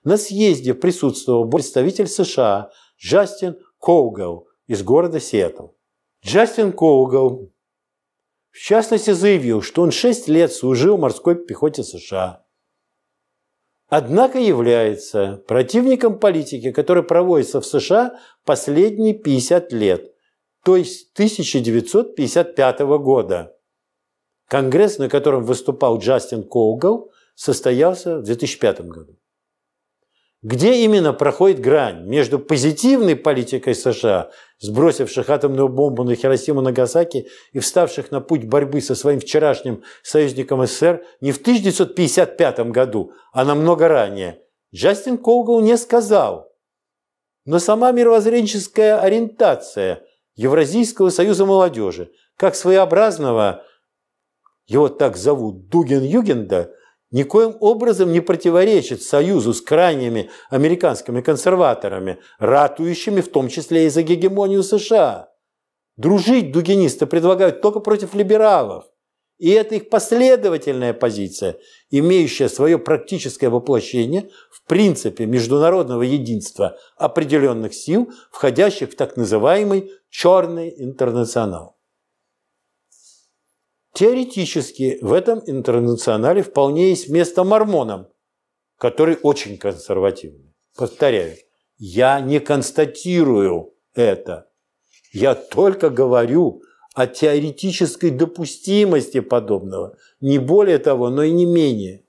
На съезде присутствовал представитель США Джастин Коугал из города Сиэтл. Джастин Коугал в частности заявил, что он 6 лет служил в морской пехоте США. Однако является противником политики, которая проводится в США последние 50 лет, то есть 1955 года. Конгресс, на котором выступал Джастин Коугал, состоялся в 2005 году где именно проходит грань между позитивной политикой США, сбросивших атомную бомбу на Хиросиму Нагасаки и вставших на путь борьбы со своим вчерашним союзником СССР не в 1955 году, а намного ранее, Джастин Колгоу не сказал. Но сама мировоззренческая ориентация Евразийского союза молодежи, как своеобразного, его так зовут Дуген – никоим образом не противоречит союзу с крайними американскими консерваторами, ратующими в том числе и за гегемонию США. Дружить дугинисты предлагают только против либералов. И это их последовательная позиция, имеющая свое практическое воплощение в принципе международного единства определенных сил, входящих в так называемый «черный интернационал». Теоретически в этом интернационале вполне есть место мормонам, которые очень консервативны. Повторяю, я не констатирую это. Я только говорю о теоретической допустимости подобного. Не более того, но и не менее.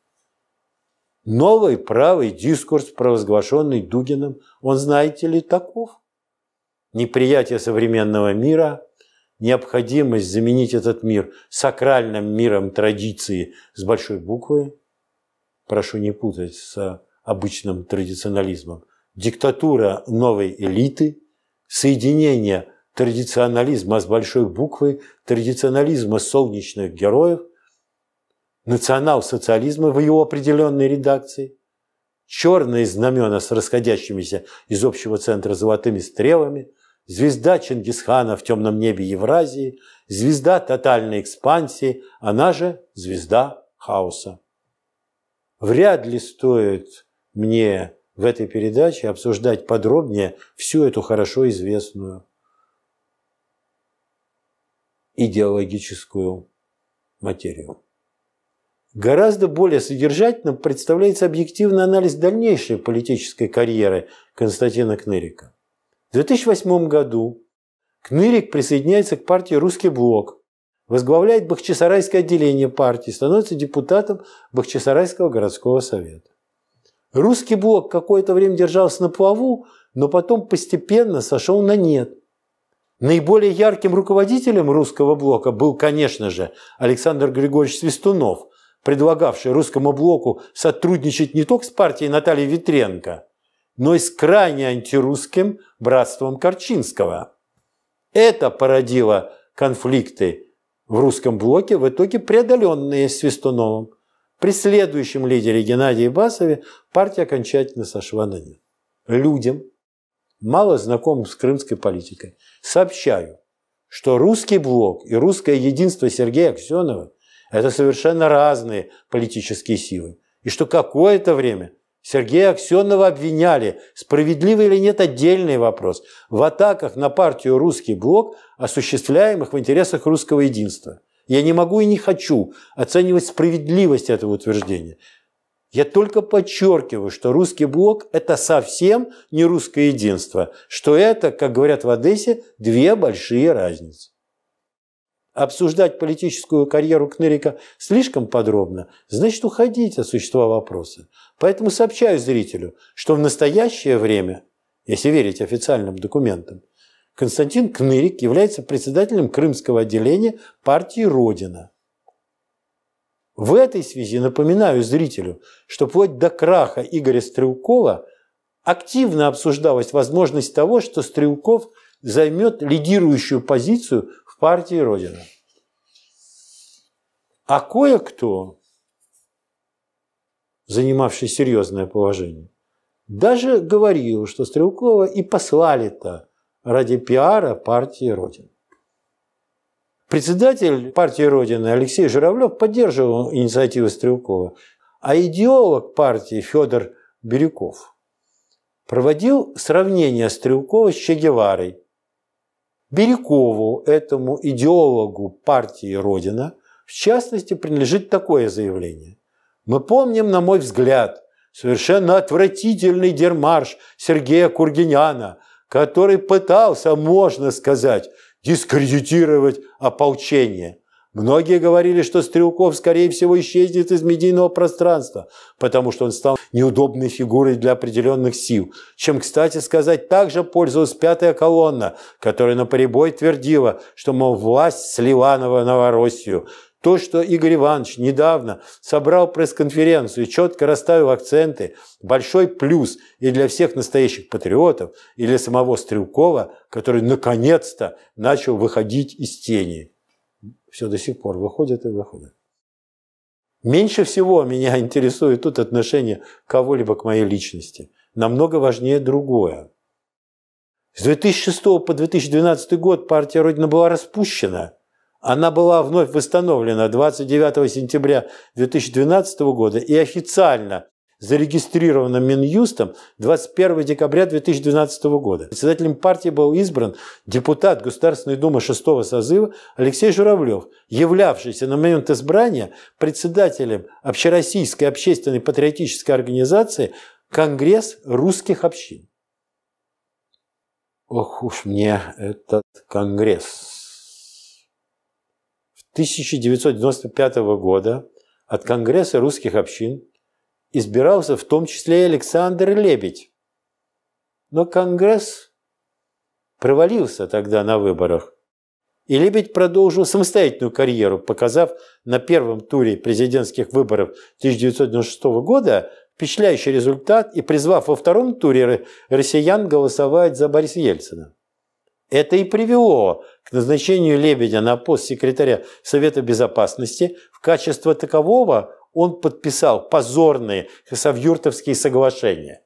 Новый правый дискурс, провозглашенный Дугином, он, знаете ли, таков. Неприятие современного мира, необходимость заменить этот мир сакральным миром традиции с большой буквы, прошу не путать с обычным традиционализмом, диктатура новой элиты, соединение традиционализма с большой буквы, традиционализма солнечных героев, национал-социализма в его определенной редакции, черные знамена с расходящимися из общего центра золотыми стрелами – звезда Чингисхана в темном небе Евразии, звезда тотальной экспансии, она же звезда хаоса. Вряд ли стоит мне в этой передаче обсуждать подробнее всю эту хорошо известную идеологическую материю. Гораздо более содержательным представляется объективный анализ дальнейшей политической карьеры Константина Кнырика. В 2008 году Кнырик присоединяется к партии «Русский блок», возглавляет Бахчисарайское отделение партии, становится депутатом Бахчисарайского городского совета. Русский блок какое-то время держался на плаву, но потом постепенно сошел на нет. Наиболее ярким руководителем русского блока был, конечно же, Александр Григорьевич Свистунов, предлагавший русскому блоку сотрудничать не только с партией Натальи Ветренко, но и с крайне антирусским братством Корчинского. Это породило конфликты в русском блоке, в итоге преодоленные Свистуновым. При следующем лидере Геннадии Басове партия окончательно сошла на нет. Людям, мало знакомым с крымской политикой, сообщаю, что русский блок и русское единство Сергея Аксенова – это совершенно разные политические силы. И что какое-то время Сергея Аксенова обвиняли, справедливо или нет – отдельный вопрос, в атаках на партию «Русский блок», осуществляемых в интересах русского единства. Я не могу и не хочу оценивать справедливость этого утверждения. Я только подчеркиваю, что русский блок – это совсем не русское единство, что это, как говорят в Одессе, две большие разницы обсуждать политическую карьеру Кнырика слишком подробно, значит уходить от существа вопроса. Поэтому сообщаю зрителю, что в настоящее время, если верить официальным документам, Константин Кнырик является председателем Крымского отделения партии «Родина». В этой связи напоминаю зрителю, что вплоть до краха Игоря Стрелкова активно обсуждалась возможность того, что Стрелков займет лидирующую позицию партии Родина. А кое-кто, занимавший серьезное положение, даже говорил, что Стрелкова и послали-то ради пиара партии Родина. Председатель партии Родины Алексей Журавлев поддерживал инициативу Стрелкова, а идеолог партии Федор Бирюков проводил сравнение Стрелкова с Че Геварой – Бирюкову, этому идеологу партии «Родина», в частности, принадлежит такое заявление. Мы помним, на мой взгляд, совершенно отвратительный дермарш Сергея Кургиняна, который пытался, можно сказать, дискредитировать ополчение – Многие говорили, что Стрелков, скорее всего, исчезнет из медийного пространства, потому что он стал неудобной фигурой для определенных сил, чем, кстати сказать, также пользовалась пятая колонна, которая на наперебой твердила, что, мол, власть слила Новороссию, то, что Игорь Иванович недавно собрал пресс-конференцию и четко расставил акценты, большой плюс и для всех настоящих патриотов, и для самого Стрелкова, который наконец-то начал выходить из тени все до сих пор выходят и выходят. Меньше всего меня интересует тут отношение кого-либо к моей личности. Намного важнее другое. С 2006 по 2012 год партия «Родина» была распущена. Она была вновь восстановлена 29 сентября 2012 года и официально зарегистрировано Минюстом 21 декабря 2012 года. Председателем партии был избран депутат Государственной Думы 6 созыва Алексей Журавлев, являвшийся на момент избрания председателем Общероссийской общественной патриотической организации Конгресс русских общин. Ох уж мне этот Конгресс. В 1995 года от Конгресса русских общин избирался в том числе и Александр Лебедь. Но Конгресс провалился тогда на выборах. И Лебедь продолжил самостоятельную карьеру, показав на первом туре президентских выборов 1996 года впечатляющий результат и призвав во втором туре россиян голосовать за Бориса Ельцина. Это и привело к назначению Лебедя на пост секретаря Совета Безопасности в качестве такового он подписал позорные Хасавюртовские соглашения.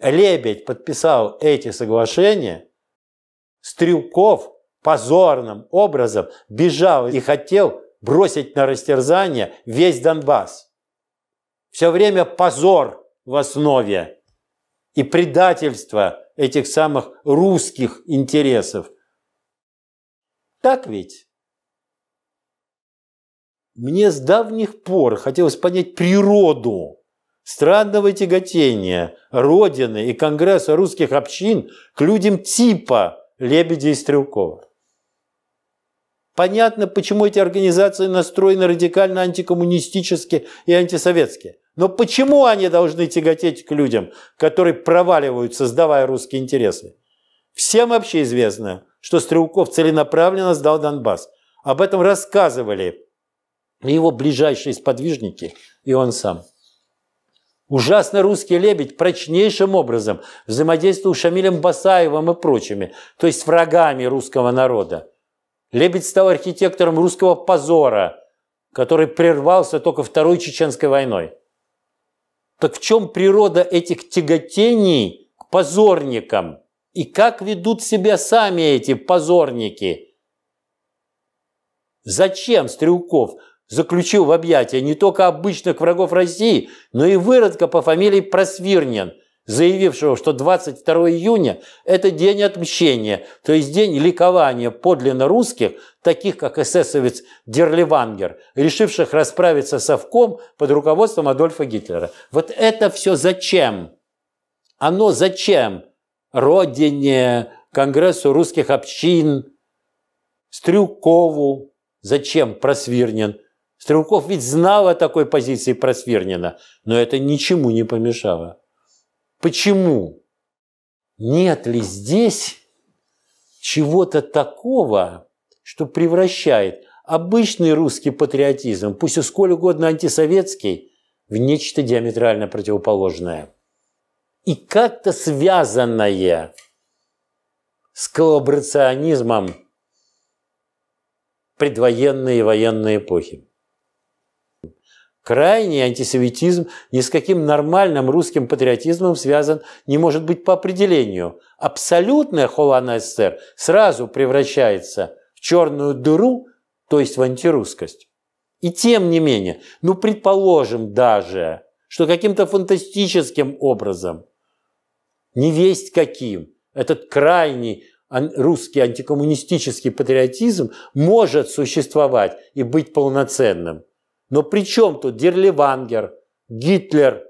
Лебедь подписал эти соглашения, Стрелков позорным образом бежал и хотел бросить на растерзание весь Донбасс. Все время позор в основе и предательство этих самых русских интересов. Так ведь? Мне с давних пор хотелось понять природу странного тяготения Родины и Конгресса русских общин к людям типа Лебедя и Стрелкова. Понятно, почему эти организации настроены радикально антикоммунистически и антисоветски. Но почему они должны тяготеть к людям, которые проваливают, создавая русские интересы? Всем вообще известно, что Стрелков целенаправленно сдал Донбасс. Об этом рассказывали его ближайшие сподвижники и он сам. Ужасно русский лебедь прочнейшим образом взаимодействовал с Шамилем Басаевым и прочими, то есть врагами русского народа. Лебедь стал архитектором русского позора, который прервался только Второй Чеченской войной. Так в чем природа этих тяготений к позорникам? И как ведут себя сами эти позорники? Зачем Стрелков – заключил в объятия не только обычных врагов России, но и выродка по фамилии Просвирнин, заявившего, что 22 июня – это день отмщения, то есть день ликования подлинно русских, таких как эсэсовец Дерливангер, решивших расправиться с Совком под руководством Адольфа Гитлера. Вот это все зачем? Оно зачем? Родине, Конгрессу русских общин, Стрюкову, зачем Просвирнин – Стрелков ведь знал о такой позиции Просвирнина, но это ничему не помешало. Почему? Нет ли здесь чего-то такого, что превращает обычный русский патриотизм, пусть и сколь угодно антисоветский, в нечто диаметрально противоположное. И как-то связанное с коллаборационизмом предвоенной и военной эпохи. Крайний антисоветизм ни с каким нормальным русским патриотизмом связан не может быть по определению. Абсолютная холана СССР сразу превращается в черную дыру, то есть в антирусскость. И тем не менее, ну предположим даже, что каким-то фантастическим образом, не весть каким, этот крайний русский антикоммунистический патриотизм может существовать и быть полноценным – но при чем тут Дерливангер, Гитлер,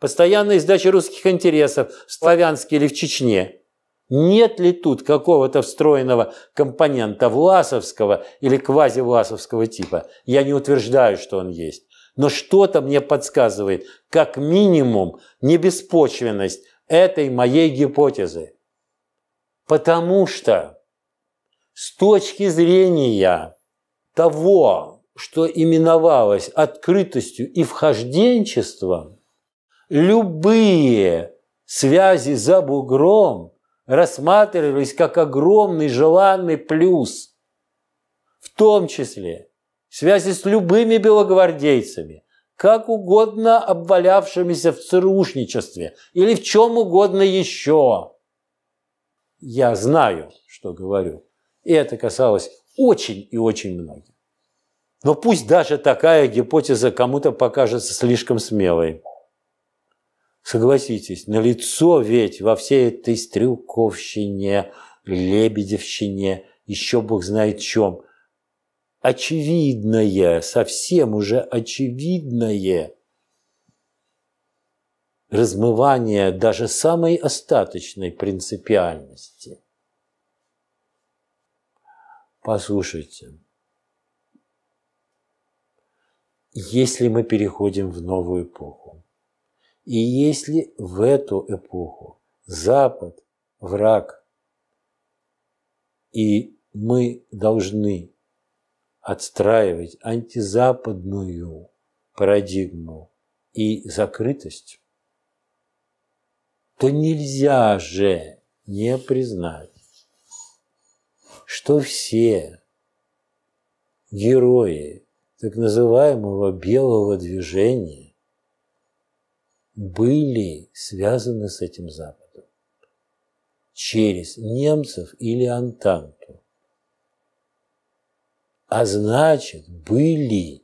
постоянная издача русских интересов в Славянске или в Чечне? Нет ли тут какого-то встроенного компонента власовского или квазивласовского типа? Я не утверждаю, что он есть. Но что-то мне подсказывает, как минимум, небеспочвенность этой моей гипотезы. Потому что с точки зрения того, что именовалось открытостью и вхожденчеством, любые связи за бугром рассматривались как огромный желанный плюс, в том числе связи с любыми белогвардейцами, как угодно обвалявшимися в ЦРУшничестве или в чем угодно еще. Я знаю, что говорю, и это касалось очень и очень многих. Но пусть даже такая гипотеза кому-то покажется слишком смелой. Согласитесь, на лицо ведь во всей этой стрелковщине, лебедевщине, еще бог знает чем, очевидное, совсем уже очевидное размывание даже самой остаточной принципиальности. Послушайте, если мы переходим в новую эпоху. И если в эту эпоху Запад – враг, и мы должны отстраивать антизападную парадигму и закрытость, то нельзя же не признать, что все герои так называемого белого движения были связаны с этим Западом через немцев или Антанту. А значит, были,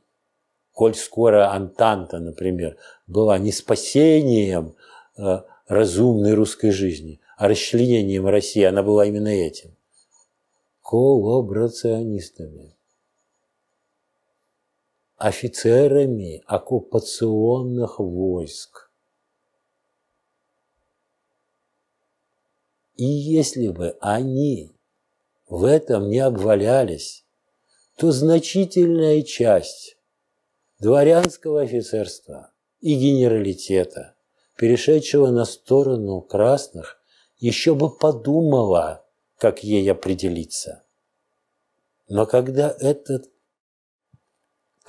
коль скоро Антанта, например, была не спасением э, разумной русской жизни, а расчленением России, она была именно этим – коллаборационистами офицерами оккупационных войск. И если бы они в этом не обвалялись, то значительная часть дворянского офицерства и генералитета, перешедшего на сторону красных, еще бы подумала, как ей определиться. Но когда этот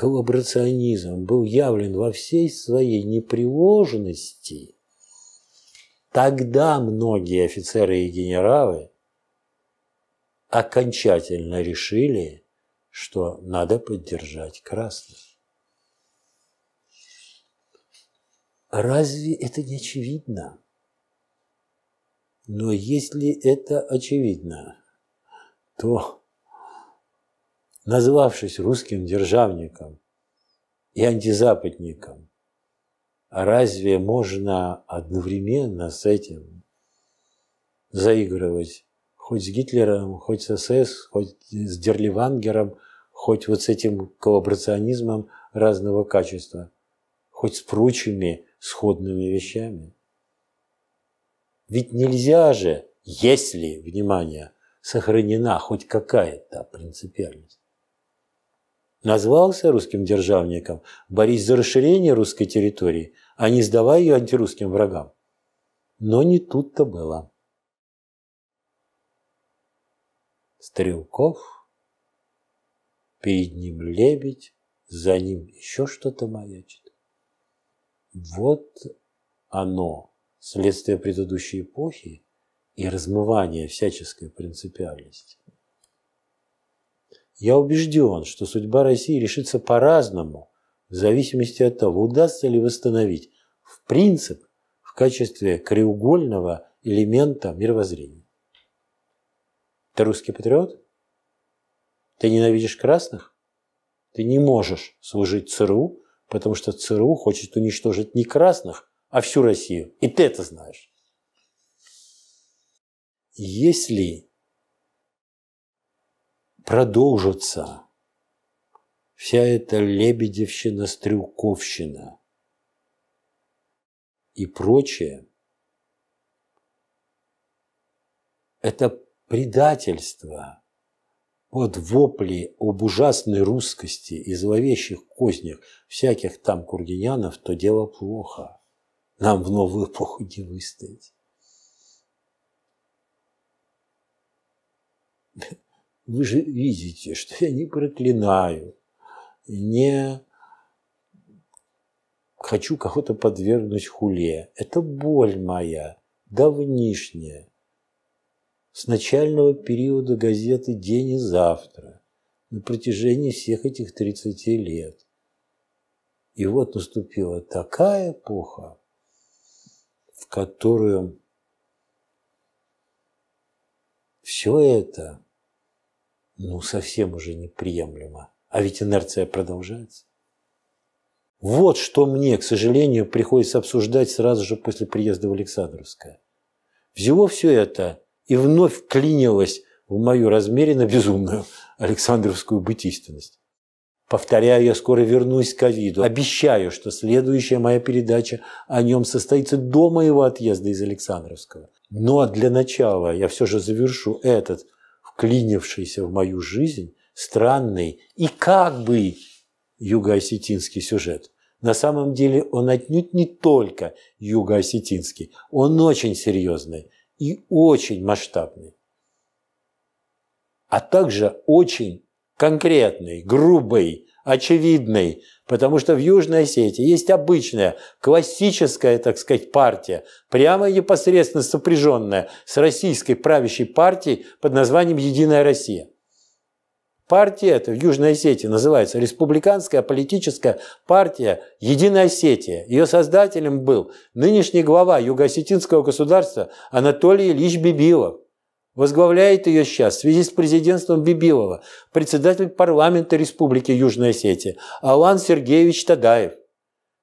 коллаборационизм был явлен во всей своей непривоженности, тогда многие офицеры и генералы окончательно решили, что надо поддержать красных. Разве это не очевидно? Но если это очевидно, то назвавшись русским державником и антизападником. А разве можно одновременно с этим заигрывать хоть с Гитлером, хоть с СС, хоть с Дерливангером, хоть вот с этим коллаборационизмом разного качества, хоть с прочими сходными вещами? Ведь нельзя же, если, внимание, сохранена хоть какая-то принципиальность. Назвался русским державником, борись за расширение русской территории, а не сдавая ее антирусским врагам. Но не тут-то было. Стрелков, перед ним лебедь, за ним еще что-то маячит. Вот оно, следствие предыдущей эпохи и размывание всяческой принципиальности. Я убежден, что судьба России решится по-разному, в зависимости от того, удастся ли восстановить в принцип в качестве креугольного элемента мировоззрения. Ты русский патриот? Ты ненавидишь красных? Ты не можешь служить ЦРУ, потому что ЦРУ хочет уничтожить не красных, а всю Россию. И ты это знаешь. Если Продолжится Вся эта лебедевщина, стрелковщина и прочее – это предательство под вопли об ужасной русскости и зловещих кознях всяких там кургинянов, то дело плохо. Нам в новую эпоху не выстоять вы же видите, что я не проклинаю, не хочу кого-то подвергнуть хуле. Это боль моя, давнишняя, с начального периода газеты «День и завтра», на протяжении всех этих 30 лет. И вот наступила такая эпоха, в которую все это – ну, совсем уже неприемлемо. А ведь инерция продолжается. Вот что мне, к сожалению, приходится обсуждать сразу же после приезда в Александровское. Взяло все это и вновь вклинилось в мою размеренно безумную Александровскую бытийственность. Повторяю, я скоро вернусь к ковиду. Обещаю, что следующая моя передача о нем состоится до моего отъезда из Александровского. Но ну, а для начала я все же завершу этот – вклинившийся в мою жизнь странный и как бы юго-осетинский сюжет. На самом деле он отнюдь не только юго-осетинский, он очень серьезный и очень масштабный, а также очень конкретный, грубый, очевидный, потому что в Южной Осетии есть обычная, классическая, так сказать, партия, прямо и непосредственно сопряженная с российской правящей партией под названием «Единая Россия». Партия эта в Южной Осетии называется Республиканская политическая партия «Единая Осетия». Ее создателем был нынешний глава Юго-Осетинского государства Анатолий Ильич Бибилов возглавляет ее сейчас в связи с президентством Бибилова, председатель парламента Республики Южная Осетия, Алан Сергеевич Тадаев.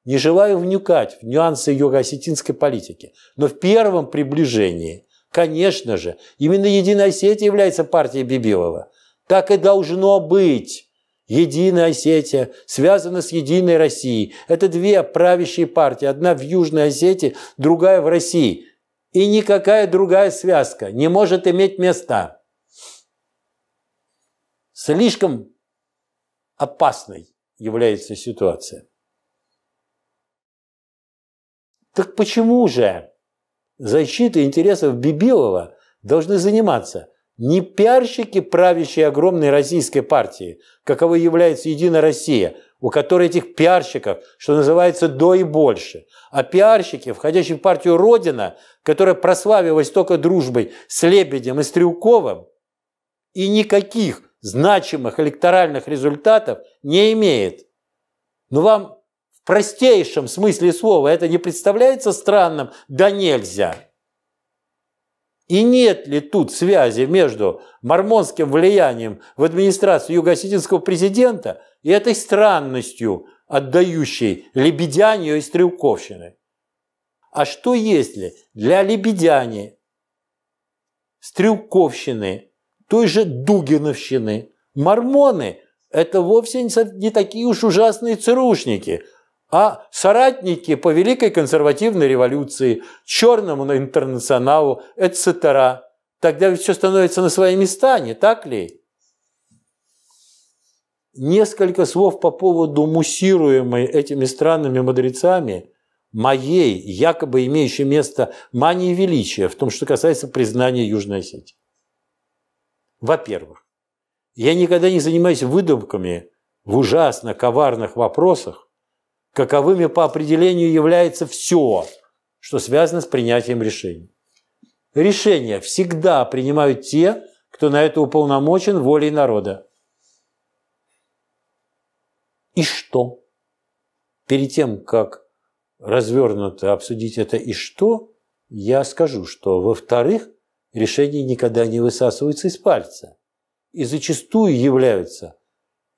Не желаю вникать в нюансы юго-осетинской политики, но в первом приближении, конечно же, именно Единая Осетия является партией Бибилова. Так и должно быть. Единая Осетия связана с Единой Россией. Это две правящие партии, одна в Южной Осетии, другая в России и никакая другая связка не может иметь места. Слишком опасной является ситуация. Так почему же защитой интересов Бибилова должны заниматься не пиарщики, правящие огромной российской партии, каковой является «Единая Россия», у которой этих пиарщиков, что называется, до и больше. А пиарщики, входящие в партию «Родина», которая прославилась только дружбой с Лебедем и Стрелковым, и никаких значимых электоральных результатов не имеет. Но вам в простейшем смысле слова это не представляется странным? Да нельзя. И нет ли тут связи между мормонским влиянием в администрацию юго президента и этой странностью, отдающей лебедянию и стрелковщины. А что если для лебедяни, стрелковщины, той же дугиновщины, мормоны – это вовсе не такие уж ужасные ЦРУшники, а соратники по Великой консервативной революции, черному интернационалу, etc. Тогда ведь все становится на свои места, не так ли? несколько слов по поводу муссируемой этими странными мудрецами моей, якобы имеющей место мании величия в том, что касается признания Южной Осетии. Во-первых, я никогда не занимаюсь выдумками в ужасно коварных вопросах, каковыми по определению является все, что связано с принятием решений. Решения всегда принимают те, кто на это уполномочен волей народа. И что? Перед тем, как развернуто обсудить это и что, я скажу, что, во-вторых, решения никогда не высасываются из пальца и зачастую являются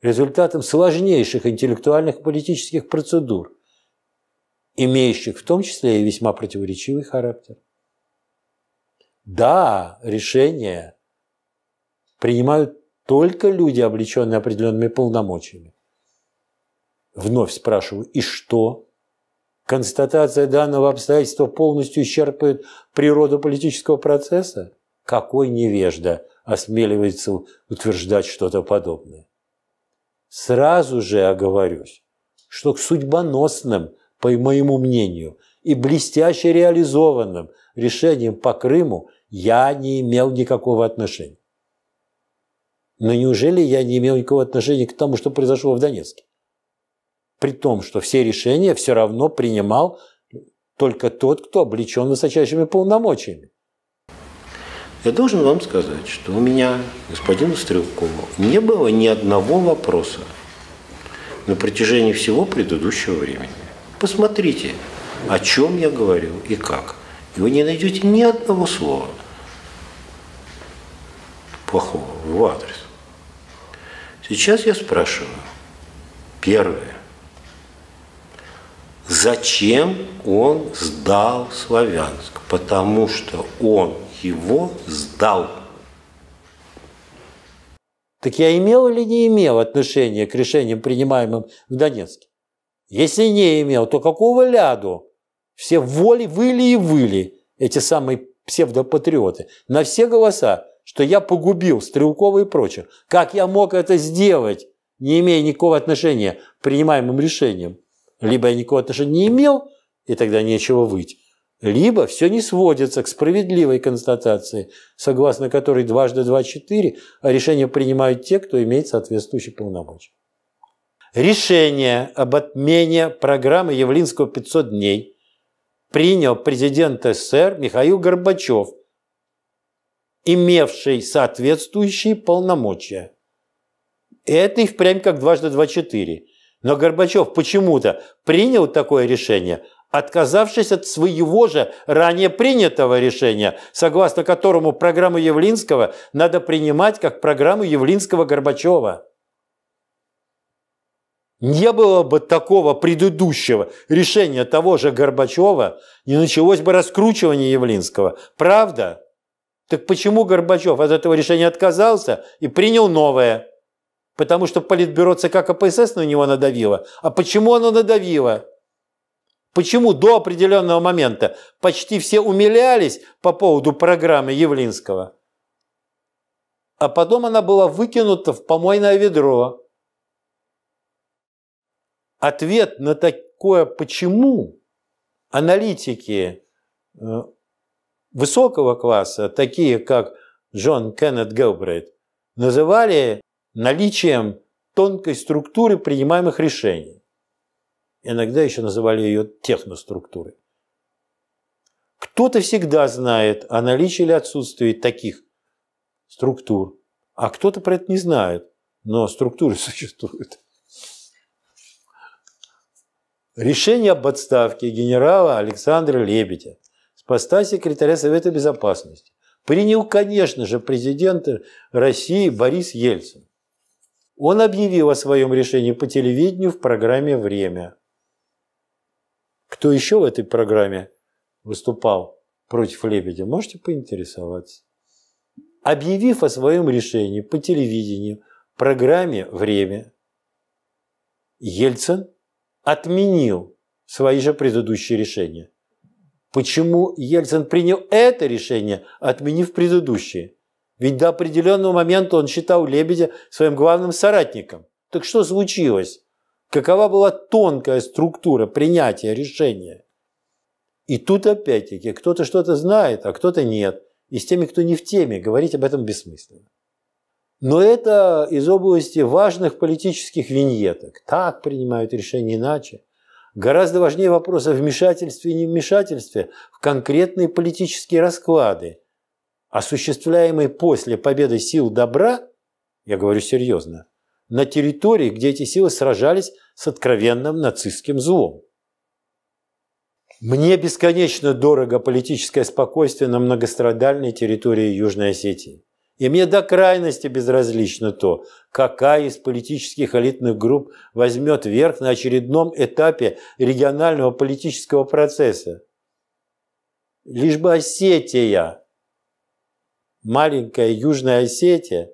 результатом сложнейших интеллектуальных и политических процедур, имеющих в том числе и весьма противоречивый характер. Да, решения принимают только люди, облеченные определенными полномочиями, Вновь спрашиваю, и что? Констатация данного обстоятельства полностью исчерпывает природу политического процесса? Какой невежда осмеливается утверждать что-то подобное? Сразу же оговорюсь, что к судьбоносным, по моему мнению, и блестяще реализованным решениям по Крыму я не имел никакого отношения. Но неужели я не имел никакого отношения к тому, что произошло в Донецке? при том, что все решения все равно принимал только тот, кто облечен высочайшими полномочиями. Я должен вам сказать, что у меня, господину Стрелкову, не было ни одного вопроса на протяжении всего предыдущего времени. Посмотрите, о чем я говорил и как. И вы не найдете ни одного слова плохого в адрес. Сейчас я спрашиваю. Первое. Зачем он сдал Славянск? Потому что он его сдал. Так я имел или не имел отношение к решениям, принимаемым в Донецке? Если не имел, то какого ляду? Все воли, выли и выли эти самые псевдопатриоты на все голоса, что я погубил Стрелкова и прочих. Как я мог это сделать, не имея никакого отношения к принимаемым решениям? Либо я никакого отношения не имел, и тогда нечего выть. Либо все не сводится к справедливой констатации, согласно которой дважды два – четыре, а решение принимают те, кто имеет соответствующие полномочия. Решение об отмене программы Явлинского «500 дней» принял президент СССР Михаил Горбачев, имевший соответствующие полномочия. Это и впрямь как дважды два – четыре. Но Горбачев почему-то принял такое решение, отказавшись от своего же ранее принятого решения, согласно которому программу Явлинского надо принимать как программу Явлинского-Горбачева. Не было бы такого предыдущего решения того же Горбачева, не началось бы раскручивание Явлинского. Правда? Так почему Горбачев от этого решения отказался и принял новое? потому что Политбюро ЦК КПСС на него надавило. А почему оно надавило? Почему до определенного момента почти все умилялись по поводу программы Явлинского? А потом она была выкинута в помойное ведро. Ответ на такое «почему» аналитики э, высокого класса, такие как Джон Кеннет Гелбрейт, называли наличием тонкой структуры принимаемых решений. Иногда еще называли ее техноструктурой. Кто-то всегда знает о наличии или отсутствии таких структур, а кто-то про это не знает, но структуры существуют. Решение об отставке генерала Александра Лебедя с поста секретаря Совета Безопасности принял, конечно же, президент России Борис Ельцин. Он объявил о своем решении по телевидению в программе «Время». Кто еще в этой программе выступал против Лебедя, можете поинтересоваться. Объявив о своем решении по телевидению в программе «Время», Ельцин отменил свои же предыдущие решения. Почему Ельцин принял это решение, отменив предыдущие? Ведь до определенного момента он считал Лебедя своим главным соратником. Так что случилось? Какова была тонкая структура принятия решения? И тут опять-таки кто-то что-то знает, а кто-то нет. И с теми, кто не в теме, говорить об этом бессмысленно. Но это из области важных политических виньеток. Так принимают решения иначе. Гораздо важнее вопрос о вмешательстве и невмешательстве в конкретные политические расклады, осуществляемый после победы сил добра, я говорю серьезно, на территории, где эти силы сражались с откровенным нацистским злом. Мне бесконечно дорого политическое спокойствие на многострадальной территории Южной Осетии. И мне до крайности безразлично то, какая из политических элитных групп возьмет верх на очередном этапе регионального политического процесса. Лишь бы Осетия маленькая Южная Осетия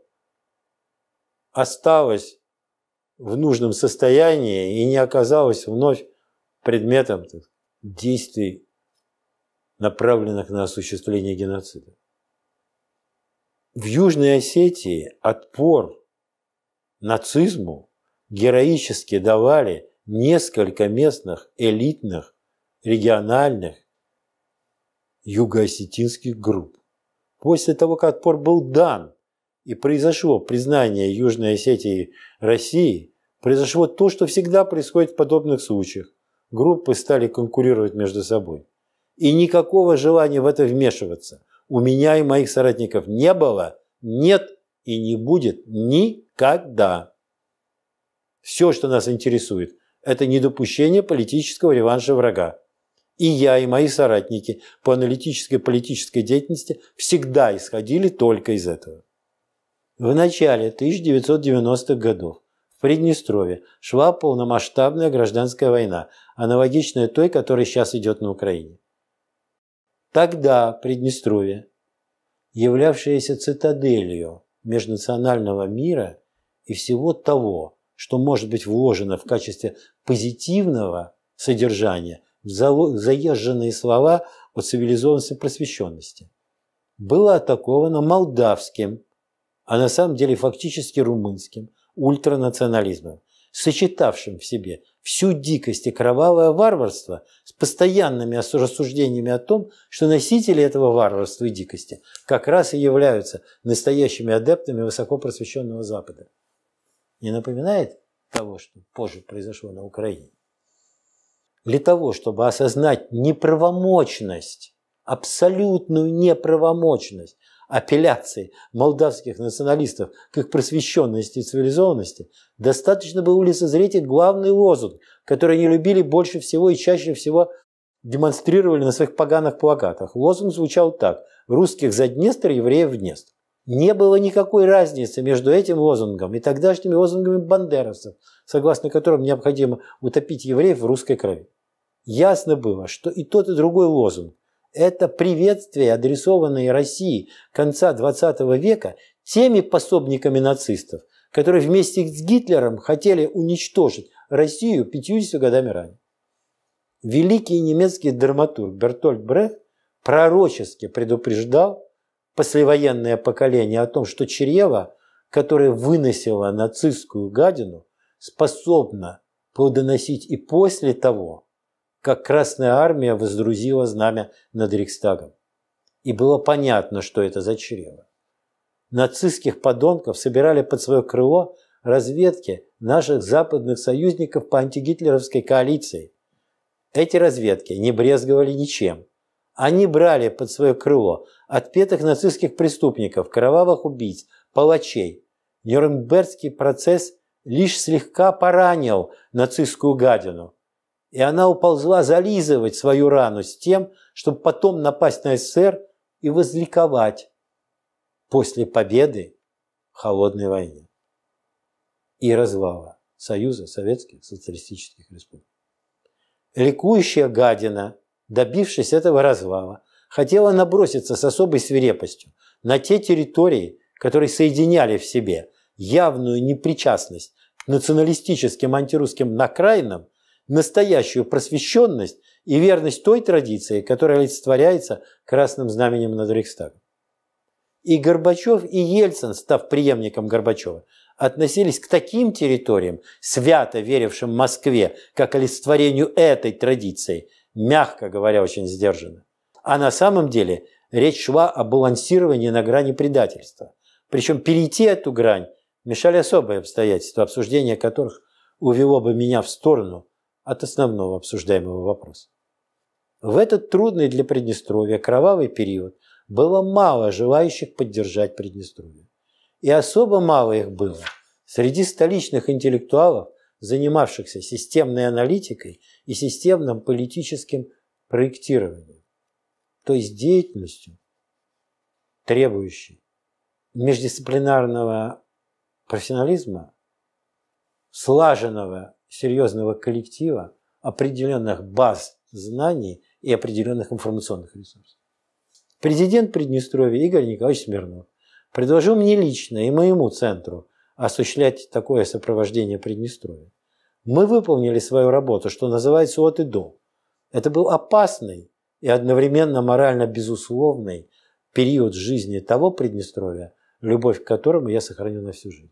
осталась в нужном состоянии и не оказалась вновь предметом действий, направленных на осуществление геноцида. В Южной Осетии отпор нацизму героически давали несколько местных элитных региональных югоосетинских групп. После того, как отпор был дан и произошло признание Южной Осетии России, произошло то, что всегда происходит в подобных случаях. Группы стали конкурировать между собой. И никакого желания в это вмешиваться у меня и моих соратников не было, нет и не будет никогда. Все, что нас интересует, это недопущение политического реванша врага и я, и мои соратники по аналитической политической деятельности всегда исходили только из этого. В начале 1990-х годов в Приднестровье шла полномасштабная гражданская война, аналогичная той, которая сейчас идет на Украине. Тогда Приднестровье, являвшееся цитаделью межнационального мира и всего того, что может быть вложено в качестве позитивного содержания заезженные слова о цивилизованности и просвещенности. Было атаковано молдавским, а на самом деле фактически румынским, ультранационализмом, сочетавшим в себе всю дикость и кровавое варварство с постоянными рассуждениями о том, что носители этого варварства и дикости как раз и являются настоящими адептами высокопросвещенного Запада. Не напоминает того, что позже произошло на Украине? для того, чтобы осознать неправомочность, абсолютную неправомочность апелляции молдавских националистов к их просвещенности и цивилизованности, достаточно было лицезреть их главный лозунг, который они любили больше всего и чаще всего демонстрировали на своих поганых плакатах. Лозунг звучал так «Русских за Днестр, евреев в Днестр». Не было никакой разницы между этим лозунгом и тогдашними лозунгами бандеровцев, согласно которым необходимо утопить евреев в русской крови. Ясно было, что и тот, и другой лозунг – это приветствие, адресованное России конца XX века теми пособниками нацистов, которые вместе с Гитлером хотели уничтожить Россию 50 годами ранее. Великий немецкий драматург Бертольд Брехт пророчески предупреждал послевоенное поколение о том, что чрево, которое выносило нацистскую гадину, способно плодоносить и после того, как Красная Армия воздрузила знамя над Рейхстагом. И было понятно, что это за чрево. Нацистских подонков собирали под свое крыло разведки наших западных союзников по антигитлеровской коалиции. Эти разведки не брезговали ничем. Они брали под свое крыло отпетых нацистских преступников, кровавых убийц, палачей. Нюрнбергский процесс лишь слегка поранил нацистскую гадину, и она уползла зализывать свою рану с тем, чтобы потом напасть на СССР и возликовать после победы в холодной войне и развала Союза Советских Социалистических Республик. Ликующая гадина, добившись этого развала, хотела наброситься с особой свирепостью на те территории, которые соединяли в себе явную непричастность к националистическим антирусским накраинам настоящую просвещенность и верность той традиции, которая олицетворяется красным знаменем над Рейхстагом. И Горбачев, и Ельцин, став преемником Горбачева, относились к таким территориям, свято верившим Москве, как олицетворению этой традиции, мягко говоря, очень сдержанно. А на самом деле речь шла о балансировании на грани предательства. Причем перейти эту грань мешали особые обстоятельства, обсуждение которых увело бы меня в сторону от основного обсуждаемого вопроса. В этот трудный для Приднестровья кровавый период было мало желающих поддержать Приднестровье. И особо мало их было среди столичных интеллектуалов, занимавшихся системной аналитикой и системным политическим проектированием, то есть деятельностью, требующей междисциплинарного профессионализма, слаженного серьезного коллектива, определенных баз знаний и определенных информационных ресурсов. Президент Приднестровья Игорь Николаевич Смирнов предложил мне лично и моему центру осуществлять такое сопровождение Приднестровья. Мы выполнили свою работу, что называется от и до. Это был опасный и одновременно морально безусловный период жизни того Приднестровья, любовь к которому я сохранил на всю жизнь.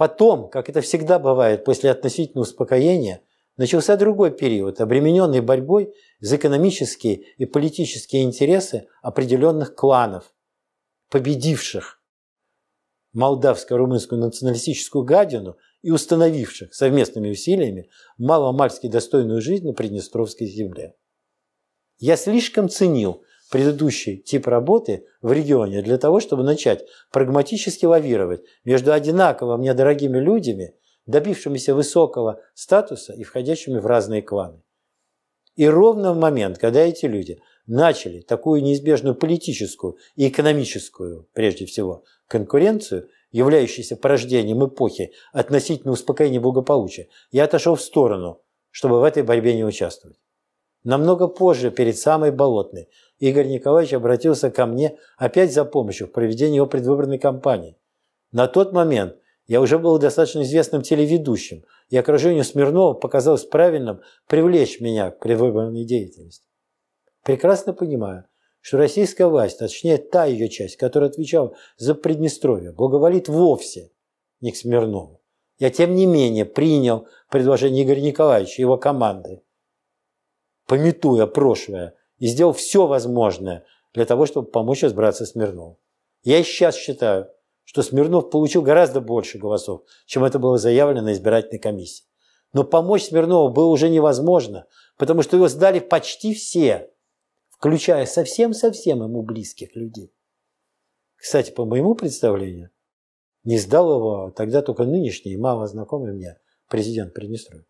Потом, как это всегда бывает после относительного успокоения, начался другой период, обремененный борьбой за экономические и политические интересы определенных кланов, победивших молдавско-румынскую националистическую гадину и установивших совместными усилиями маломальски достойную жизнь на Приднестровской земле. Я слишком ценил предыдущий тип работы в регионе для того, чтобы начать прагматически лавировать между одинаково мне дорогими людьми, добившимися высокого статуса и входящими в разные кланы. И ровно в момент, когда эти люди начали такую неизбежную политическую и экономическую, прежде всего, конкуренцию, являющуюся порождением эпохи относительно успокоения и благополучия, я отошел в сторону, чтобы в этой борьбе не участвовать. Намного позже, перед самой болотной, Игорь Николаевич обратился ко мне опять за помощью в проведении его предвыборной кампании. На тот момент я уже был достаточно известным телеведущим, и окружению Смирнова показалось правильным привлечь меня к предвыборной деятельности. Прекрасно понимаю, что российская власть, точнее та ее часть, которая отвечала за Приднестровье, благоволит вовсе не к Смирнову. Я, тем не менее, принял предложение Игоря Николаевича и его команды. Пометуя прошлое, и сделал все возможное для того, чтобы помочь с Смирновым. Я сейчас считаю, что Смирнов получил гораздо больше голосов, чем это было заявлено избирательной комиссии. Но помочь Смирнову было уже невозможно, потому что его сдали почти все, включая совсем-совсем ему близких людей. Кстати, по моему представлению, не сдал его тогда только нынешний, мало знакомый мне, президент Приднестровья.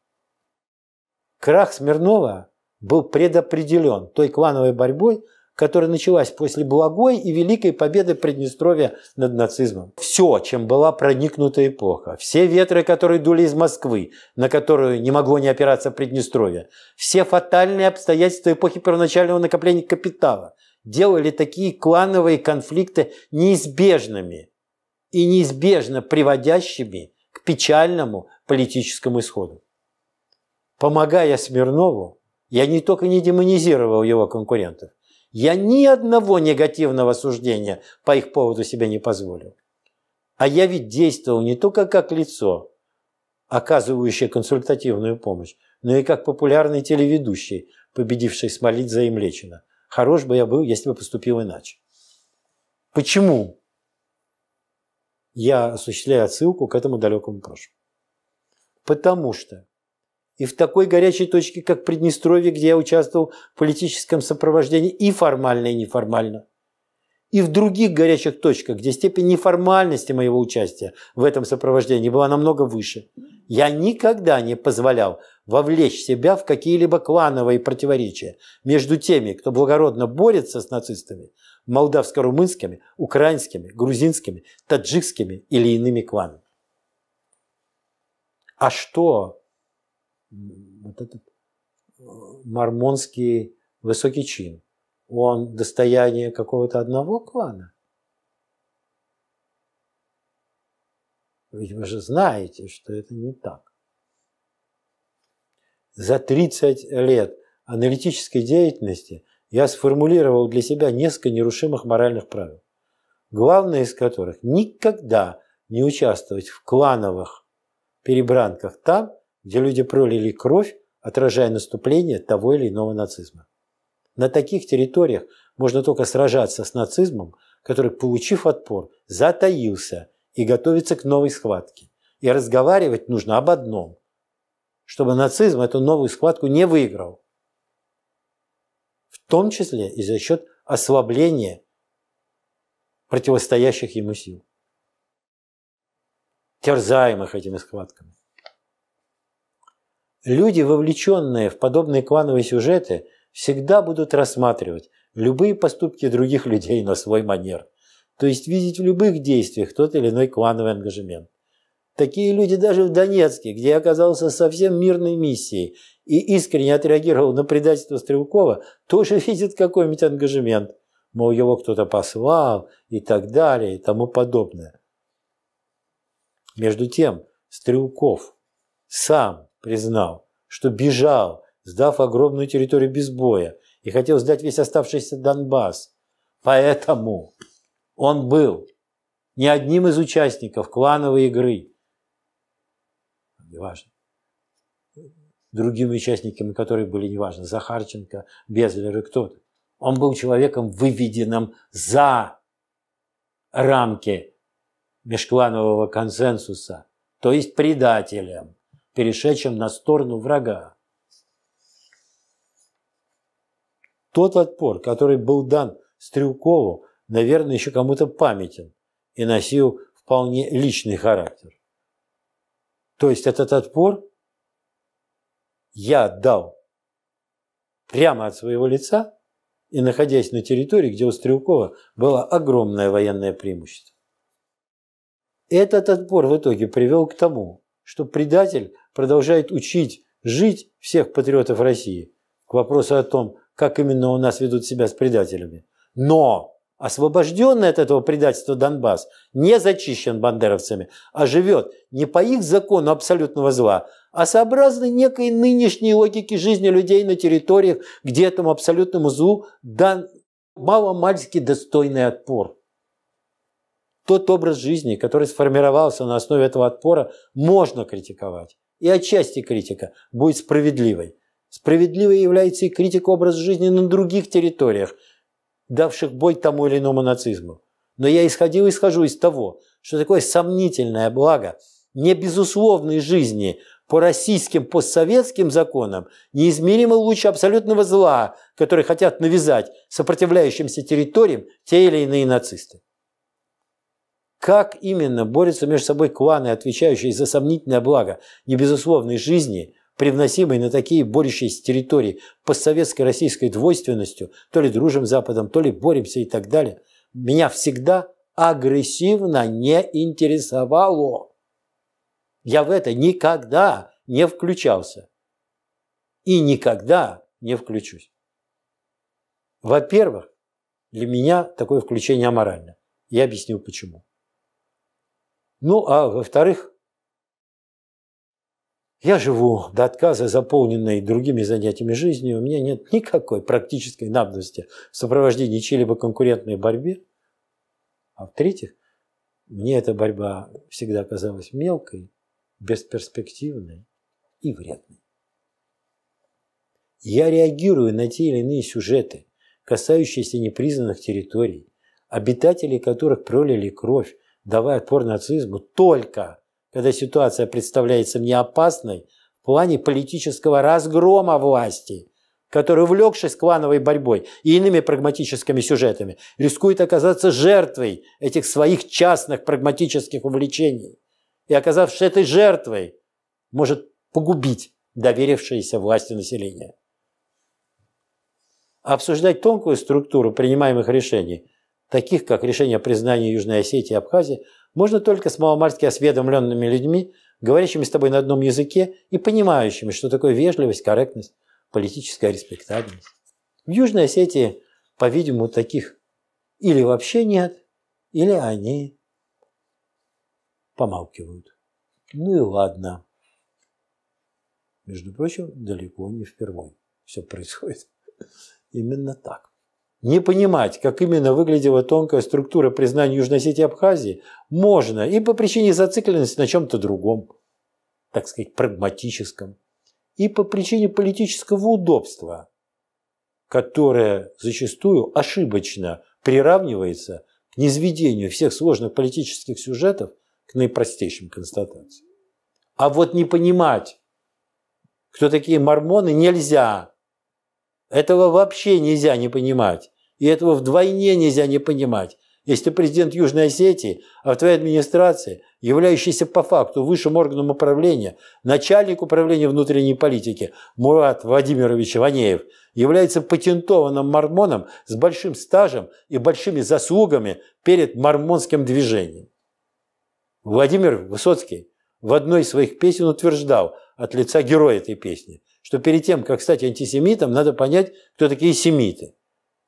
Крах Смирнова был предопределен той клановой борьбой, которая началась после благой и великой победы Приднестровья над нацизмом. Все, чем была проникнута эпоха, все ветры, которые дули из Москвы, на которую не могло не опираться Приднестровье, все фатальные обстоятельства эпохи первоначального накопления капитала делали такие клановые конфликты неизбежными и неизбежно приводящими к печальному политическому исходу. Помогая Смирнову, я не только не демонизировал его конкурентов, я ни одного негативного суждения по их поводу себе не позволил. А я ведь действовал не только как лицо, оказывающее консультативную помощь, но и как популярный телеведущий, победивший Смолидзе и Млечина. Хорош бы я был, если бы поступил иначе. Почему я осуществляю отсылку к этому далекому прошлому? Потому что и в такой горячей точке, как Приднестровье, где я участвовал в политическом сопровождении и формально, и неформально. И в других горячих точках, где степень неформальности моего участия в этом сопровождении была намного выше. Я никогда не позволял вовлечь себя в какие-либо клановые противоречия между теми, кто благородно борется с нацистами, молдавско-румынскими, украинскими, грузинскими, таджикскими или иными кланами. А что, вот этот э, мормонский высокий чин, он достояние какого-то одного клана? Ведь вы же знаете, что это не так. За 30 лет аналитической деятельности я сформулировал для себя несколько нерушимых моральных правил, главное из которых – никогда не участвовать в клановых перебранках там, где люди пролили кровь, отражая наступление того или иного нацизма. На таких территориях можно только сражаться с нацизмом, который, получив отпор, затаился и готовится к новой схватке. И разговаривать нужно об одном, чтобы нацизм эту новую схватку не выиграл. В том числе и за счет ослабления противостоящих ему сил, терзаемых этими схватками. Люди, вовлеченные в подобные клановые сюжеты, всегда будут рассматривать любые поступки других людей на свой манер, то есть видеть в любых действиях тот или иной клановый ангажемент. Такие люди даже в Донецке, где я оказался совсем мирной миссией и искренне отреагировал на предательство Стрелкова, тоже видят какой-нибудь ангажемент, мол, его кто-то послал и так далее и тому подобное. Между тем, Стрелков сам признал, что бежал, сдав огромную территорию без боя, и хотел сдать весь оставшийся Донбасс. Поэтому он был не одним из участников клановой игры. Неважно. Другими участниками, которые были, неважно, Захарченко, Безлер и кто-то. Он был человеком, выведенным за рамки межкланового консенсуса, то есть предателем перешедшим на сторону врага. Тот отпор, который был дан Стрелкову, наверное, еще кому-то памятен и носил вполне личный характер. То есть этот отпор я дал прямо от своего лица и находясь на территории, где у Стрелкова было огромное военное преимущество. Этот отпор в итоге привел к тому, что предатель продолжает учить жить всех патриотов России к вопросу о том, как именно у нас ведут себя с предателями. Но освобожденный от этого предательства Донбасс не зачищен бандеровцами, а живет не по их закону абсолютного зла, а сообразно некой нынешней логике жизни людей на территориях, где этому абсолютному злу дан маломальски достойный отпор. Тот образ жизни, который сформировался на основе этого отпора, можно критиковать и отчасти критика будет справедливой. Справедливой является и критика образа жизни на других территориях, давших бой тому или иному нацизму. Но я исходил и исхожу из того, что такое сомнительное благо не безусловной жизни по российским постсоветским законам неизмеримо лучше абсолютного зла, который хотят навязать сопротивляющимся территориям те или иные нацисты. Как именно борются между собой кланы, отвечающие за сомнительное благо небезусловной жизни, привносимой на такие борющиеся территории постсоветской российской двойственностью, то ли дружим с Западом, то ли боремся и так далее, меня всегда агрессивно не интересовало. Я в это никогда не включался. И никогда не включусь. Во-первых, для меня такое включение аморально. Я объясню почему. Ну, а во-вторых, я живу до отказа, заполненной другими занятиями жизни, у меня нет никакой практической надобности в сопровождении чьей-либо конкурентной борьбе. А в-третьих, мне эта борьба всегда казалась мелкой, бесперспективной и вредной. Я реагирую на те или иные сюжеты, касающиеся непризнанных территорий, обитателей которых пролили кровь, давая отпор нацизму только когда ситуация представляется мне опасной в плане политического разгрома власти, который, увлекшись клановой борьбой и иными прагматическими сюжетами, рискует оказаться жертвой этих своих частных прагматических увлечений и, оказавшись этой жертвой, может погубить доверившееся власти населения. Обсуждать тонкую структуру принимаемых решений – таких как решение о признании Южной Осетии и Абхазии, можно только с маломальски осведомленными людьми, говорящими с тобой на одном языке и понимающими, что такое вежливость, корректность, политическая респектабельность. В Южной Осетии, по-видимому, таких или вообще нет, или они помалкивают. Ну и ладно. Между прочим, далеко не впервые все происходит именно так. Не понимать, как именно выглядела тонкая структура признания Южной Сети Абхазии, можно и по причине зацикленности на чем-то другом, так сказать, прагматическом, и по причине политического удобства, которое зачастую ошибочно приравнивается к низведению всех сложных политических сюжетов к наипростейшим констатациям. А вот не понимать, кто такие мормоны, нельзя. Этого вообще нельзя не понимать. И этого вдвойне нельзя не понимать. Если ты президент Южной Осетии, а в твоей администрации, являющийся по факту высшим органом управления, начальник управления внутренней политики Мурат Владимирович Ванеев является патентованным мормоном с большим стажем и большими заслугами перед мормонским движением. Владимир Высоцкий в одной из своих песен утверждал от лица героя этой песни – что перед тем, как стать антисемитом, надо понять, кто такие семиты.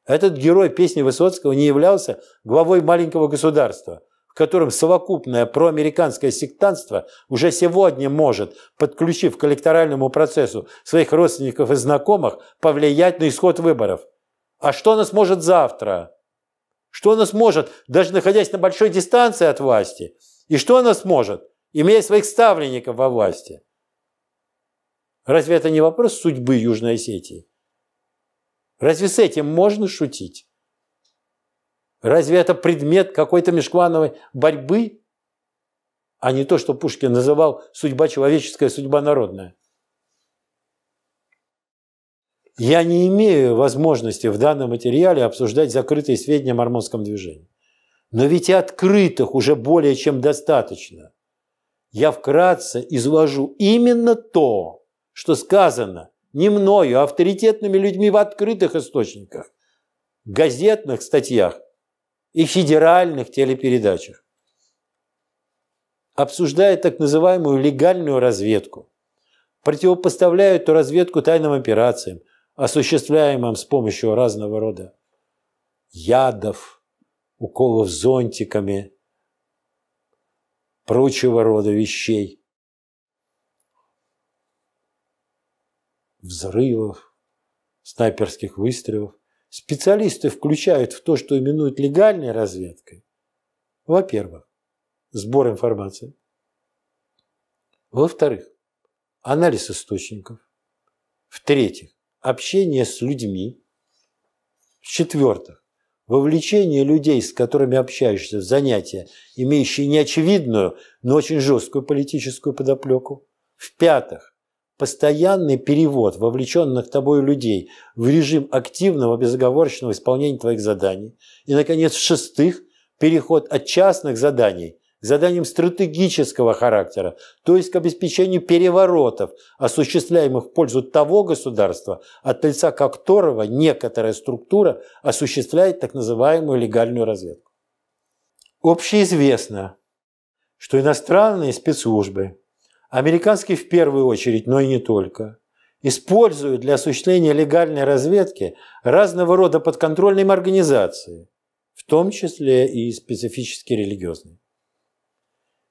Этот герой песни Высоцкого не являлся главой маленького государства, в котором совокупное проамериканское сектантство уже сегодня может, подключив к электоральному процессу своих родственников и знакомых, повлиять на исход выборов. А что нас может завтра? Что нас может, даже находясь на большой дистанции от власти? И что нас может, имея своих ставленников во власти? Разве это не вопрос судьбы Южной Осетии? Разве с этим можно шутить? Разве это предмет какой-то межклановой борьбы, а не то, что Пушкин называл судьба человеческая, судьба народная? Я не имею возможности в данном материале обсуждать закрытые сведения о мормонском движении. Но ведь и открытых уже более чем достаточно. Я вкратце изложу именно то, что сказано не мною, а авторитетными людьми в открытых источниках, газетных статьях и федеральных телепередачах. обсуждая так называемую легальную разведку, противопоставляя эту разведку тайным операциям, осуществляемым с помощью разного рода ядов, уколов зонтиками, прочего рода вещей – взрывов, снайперских выстрелов, специалисты включают в то, что именуют легальной разведкой, во-первых, сбор информации, во-вторых, анализ источников, в-третьих, общение с людьми, в-четвертых, вовлечение людей, с которыми общаешься в занятия, имеющие неочевидную, но очень жесткую политическую подоплеку, в-пятых, постоянный перевод вовлеченных тобой людей в режим активного, безоговорочного исполнения твоих заданий. И, наконец, в-шестых, переход от частных заданий к заданиям стратегического характера, то есть к обеспечению переворотов, осуществляемых в пользу того государства, от лица которого некоторая структура осуществляет так называемую легальную разведку. Общеизвестно, что иностранные спецслужбы Американские в первую очередь, но и не только, используют для осуществления легальной разведки разного рода подконтрольные им организации, в том числе и специфически религиозные.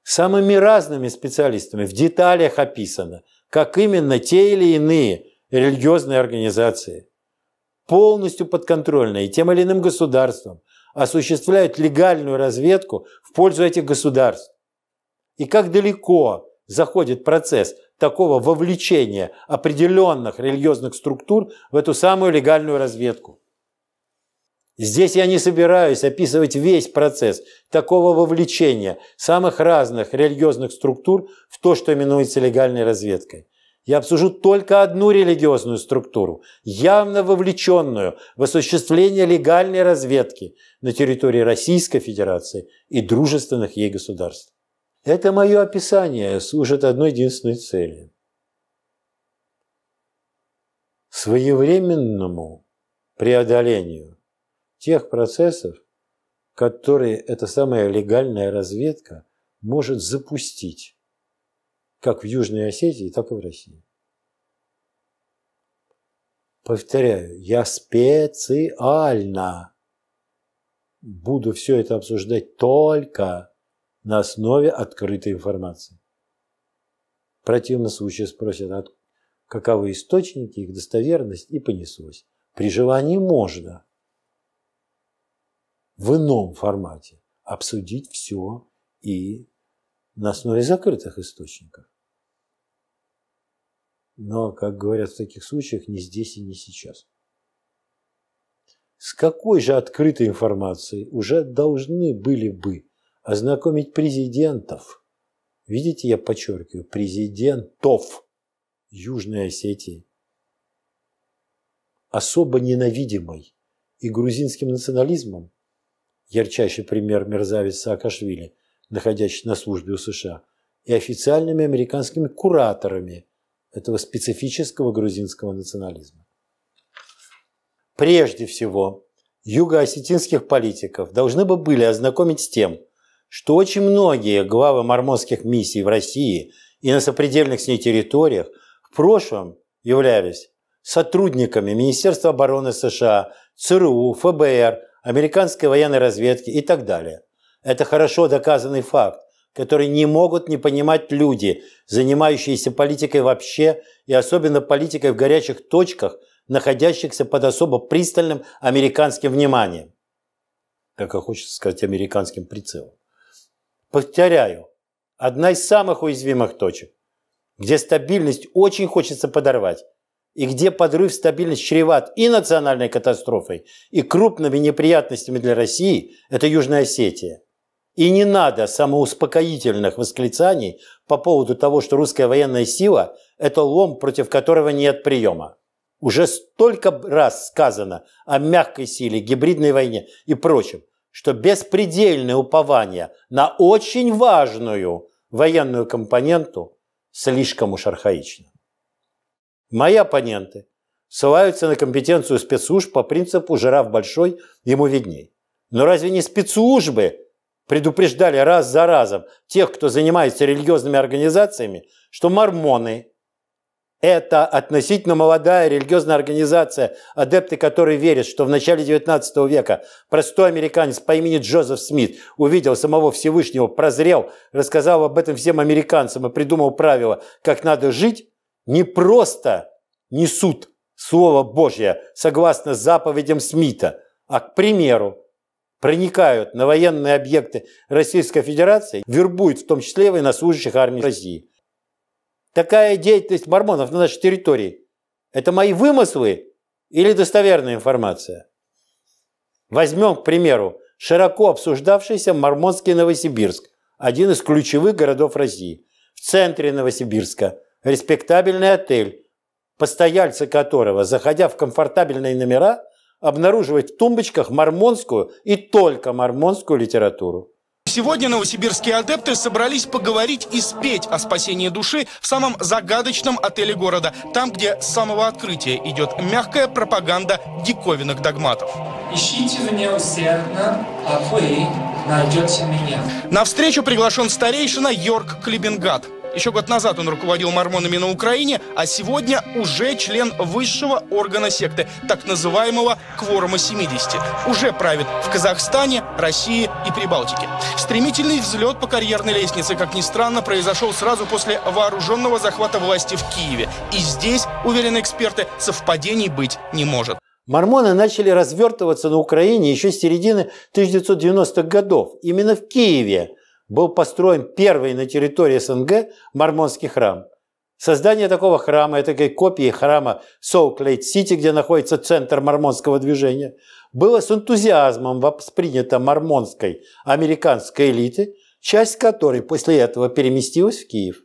Самыми разными специалистами в деталях описано, как именно те или иные религиозные организации, полностью подконтрольные тем или иным государством, осуществляют легальную разведку в пользу этих государств. И как далеко заходит процесс такого вовлечения определенных религиозных структур в эту самую легальную разведку. Здесь я не собираюсь описывать весь процесс такого вовлечения самых разных религиозных структур в то, что именуется легальной разведкой. Я обсужу только одну религиозную структуру, явно вовлеченную в осуществление легальной разведки на территории Российской Федерации и дружественных ей государств. Это мое описание служит одной единственной цели. Своевременному преодолению тех процессов, которые эта самая легальная разведка может запустить как в Южной Осетии, так и в России. Повторяю, я специально буду все это обсуждать только на основе открытой информации. В противном случае спросят, «А каковы источники, их достоверность, и понеслось. При желании можно в ином формате обсудить все и на основе закрытых источников. Но, как говорят в таких случаях, не здесь и не сейчас. С какой же открытой информацией уже должны были бы ознакомить президентов. Видите, я подчеркиваю, президентов Южной Осетии. Особо ненавидимой и грузинским национализмом, ярчайший пример мерзавец Саакашвили, находящийся на службе у США, и официальными американскими кураторами этого специфического грузинского национализма. Прежде всего, юго-осетинских политиков должны бы были ознакомить с тем, что очень многие главы мормонских миссий в России и на сопредельных с ней территориях в прошлом являлись сотрудниками Министерства обороны США, ЦРУ, ФБР, американской военной разведки и так далее. Это хорошо доказанный факт, который не могут не понимать люди, занимающиеся политикой вообще и особенно политикой в горячих точках, находящихся под особо пристальным американским вниманием. Как и хочется сказать, американским прицелом повторяю, одна из самых уязвимых точек, где стабильность очень хочется подорвать, и где подрыв стабильности чреват и национальной катастрофой, и крупными неприятностями для России – это Южная Осетия. И не надо самоуспокоительных восклицаний по поводу того, что русская военная сила – это лом, против которого нет приема. Уже столько раз сказано о мягкой силе, гибридной войне и прочем что беспредельное упование на очень важную военную компоненту слишком уж архаично. Мои оппоненты ссылаются на компетенцию спецслужб по принципу «жираф большой, ему видней». Но разве не спецслужбы предупреждали раз за разом тех, кто занимается религиозными организациями, что мормоны, это относительно молодая религиозная организация, адепты которой верят, что в начале 19 века простой американец по имени Джозеф Смит увидел самого Всевышнего, прозрел, рассказал об этом всем американцам и придумал правила, как надо жить, не просто несут Слово Божье согласно заповедям Смита, а, к примеру, проникают на военные объекты Российской Федерации, вербуют в том числе военнослужащих армии России – такая деятельность мормонов на нашей территории – это мои вымыслы или достоверная информация? Возьмем, к примеру, широко обсуждавшийся мормонский Новосибирск, один из ключевых городов России. В центре Новосибирска респектабельный отель, постояльцы которого, заходя в комфортабельные номера, обнаруживают в тумбочках мормонскую и только мормонскую литературу. Сегодня новосибирские адепты собрались поговорить и спеть о спасении души в самом загадочном отеле города, там, где с самого открытия идет мягкая пропаганда диковинных догматов. Ищите меня усердно, а вы найдете меня. На встречу приглашен старейшина Йорк Клибенгат. Еще год назад он руководил мормонами на Украине, а сегодня уже член высшего органа секты, так называемого «Кворума 70». Уже правит в Казахстане, России и Прибалтике. Стремительный взлет по карьерной лестнице, как ни странно, произошел сразу после вооруженного захвата власти в Киеве. И здесь, уверены эксперты, совпадений быть не может. Мормоны начали развертываться на Украине еще с середины 1990-х годов, именно в Киеве – был построен первый на территории СНГ мормонский храм. Создание такого храма, это такой копии храма Солт-Лейт-Сити, где находится центр мормонского движения, было с энтузиазмом воспринято мормонской американской элиты, часть которой после этого переместилась в Киев.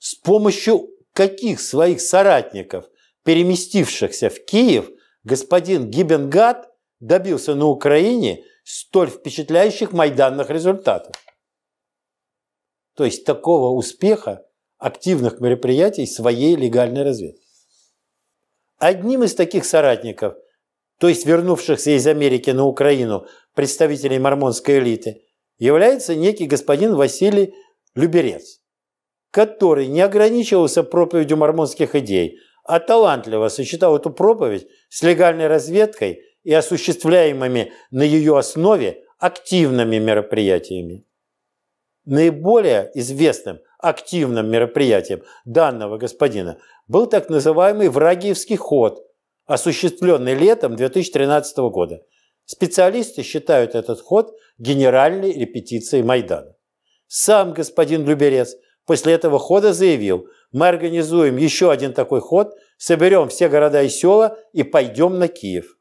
С помощью каких своих соратников, переместившихся в Киев, господин Гибенгат добился на Украине столь впечатляющих майданных результатов? То есть такого успеха активных мероприятий своей легальной разведки. Одним из таких соратников, то есть вернувшихся из Америки на Украину представителей мормонской элиты, является некий господин Василий Люберец, который не ограничивался проповедью мормонских идей, а талантливо сочетал эту проповедь с легальной разведкой и осуществляемыми на ее основе активными мероприятиями. Наиболее известным активным мероприятием данного господина был так называемый Врагиевский ход, осуществленный летом 2013 года. Специалисты считают этот ход генеральной репетицией Майдана. Сам господин Люберец после этого хода заявил, мы организуем еще один такой ход, соберем все города и села и пойдем на Киев.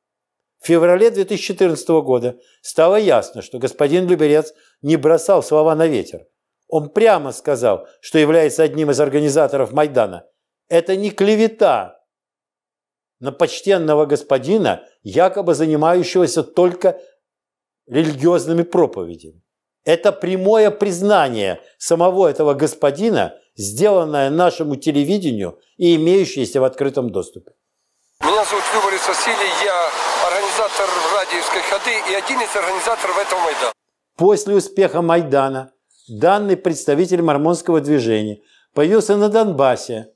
В феврале 2014 года стало ясно, что господин Люберец не бросал слова на ветер. Он прямо сказал, что является одним из организаторов Майдана. Это не клевета на почтенного господина, якобы занимающегося только религиозными проповедями. Это прямое признание самого этого господина, сделанное нашему телевидению и имеющееся в открытом доступе. Меня зовут Любовь Василий, я организатор радиевской ходы и один из организаторов этого Майдана. После успеха Майдана данный представитель мормонского движения появился на Донбассе.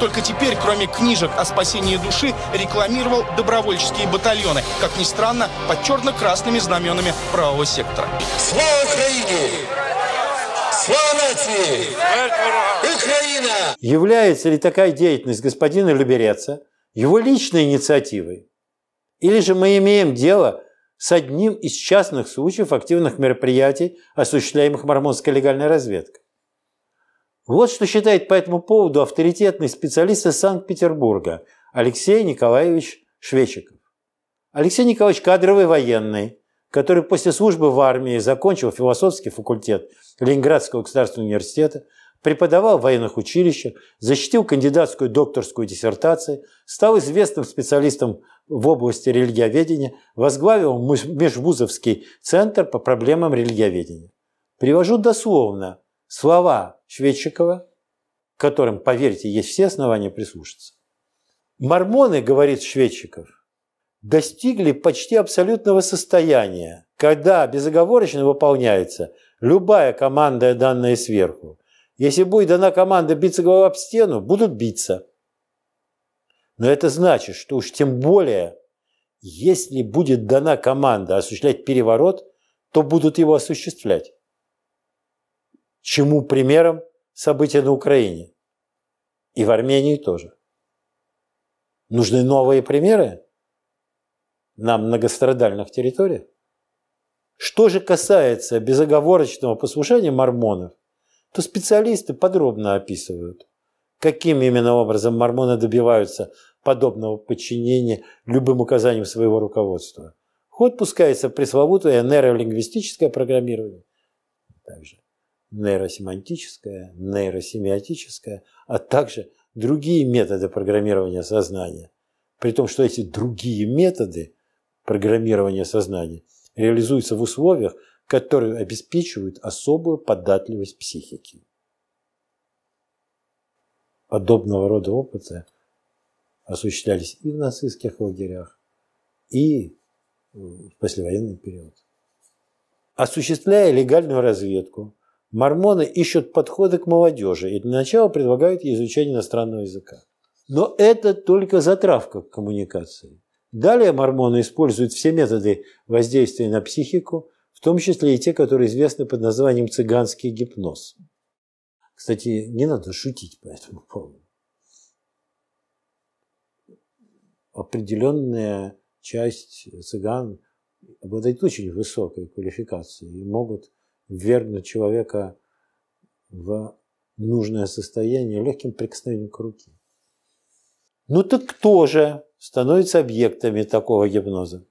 Только теперь, кроме книжек о спасении души, рекламировал добровольческие батальоны, как ни странно, под черно-красными знаменами правого сектора. Слава Украине! Слава нации! Украина! Является ли такая деятельность господина Любереца его личной инициативой? Или же мы имеем дело с одним из частных случаев активных мероприятий, осуществляемых мормонской легальной разведкой. Вот что считает по этому поводу авторитетный специалист из Санкт-Петербурга Алексей Николаевич Швечиков. Алексей Николаевич – кадровый военный, который после службы в армии закончил философский факультет Ленинградского государственного университета – преподавал в военных училищах, защитил кандидатскую докторскую диссертацию, стал известным специалистом в области религиоведения, возглавил Межвузовский центр по проблемам религиоведения. Привожу дословно слова Шведчикова, которым, поверьте, есть все основания прислушаться. «Мормоны, — говорит Шведчиков, — достигли почти абсолютного состояния, когда безоговорочно выполняется любая команда, данная сверху. Если будет дана команда биться головой об стену, будут биться. Но это значит, что уж тем более, если будет дана команда осуществлять переворот, то будут его осуществлять. Чему примером события на Украине. И в Армении тоже. Нужны новые примеры на многострадальных территориях. Что же касается безоговорочного послушания мормонов, то специалисты подробно описывают, каким именно образом мормоны добиваются подобного подчинения любым указаниям своего руководства. В ход пускается пресловутое нейролингвистическое программирование, также нейросемантическое, нейросемиотическое, а также другие методы программирования сознания. При том, что эти другие методы программирования сознания реализуются в условиях, которые обеспечивают особую податливость психики. Подобного рода опыты осуществлялись и в нацистских лагерях, и в послевоенный период. Осуществляя легальную разведку, мормоны ищут подходы к молодежи и для начала предлагают изучение иностранного языка. Но это только затравка к коммуникации. Далее мормоны используют все методы воздействия на психику в том числе и те, которые известны под названием «цыганский гипноз». Кстати, не надо шутить по этому поводу. Определенная часть цыган обладает очень высокой квалификацией и могут ввергнуть человека в нужное состояние легким прикосновением к руке. Ну так кто же становится объектами такого гипноза?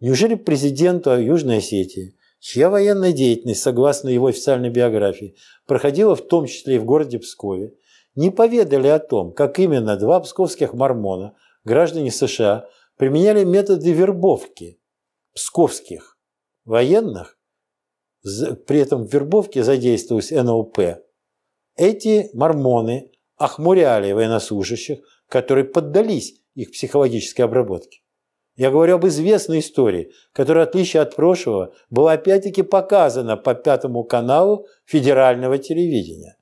Неужели президенту Южной Осетии, чья военная деятельность, согласно его официальной биографии, проходила в том числе и в городе Пскове, не поведали о том, как именно два псковских мормона, граждане США, применяли методы вербовки псковских военных, при этом в вербовке задействовалась НЛП. Эти мормоны охмуряли военнослужащих, которые поддались их психологической обработке. Я говорю об известной истории, которая, в отличие от прошлого, была опять-таки показана по пятому каналу федерального телевидения.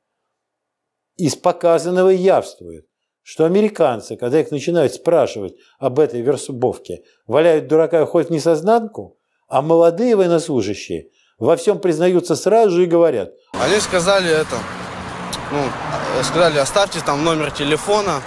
Из показанного явствует, что американцы, когда их начинают спрашивать об этой версубовке, валяют дурака хоть в несознанку, а молодые военнослужащие во всем признаются сразу же и говорят. Они сказали это, ну, сказали, оставьте там номер телефона,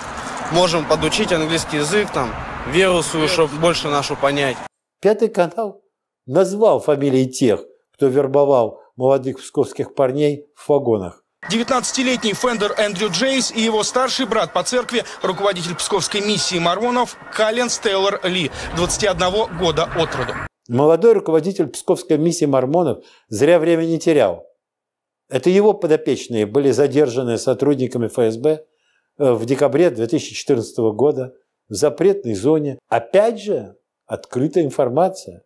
можем подучить английский язык там, вирусу, чтобы больше нашу понять. Пятый канал назвал фамилии тех, кто вербовал молодых псковских парней в вагонах. 19-летний фендер Эндрю Джейс и его старший брат по церкви, руководитель псковской миссии мормонов Кален Стейлор Ли, 21 года от роду. Молодой руководитель псковской миссии мормонов зря время не терял. Это его подопечные были задержаны сотрудниками ФСБ э, в декабре 2014 года в запретной зоне. Опять же, открытая информация.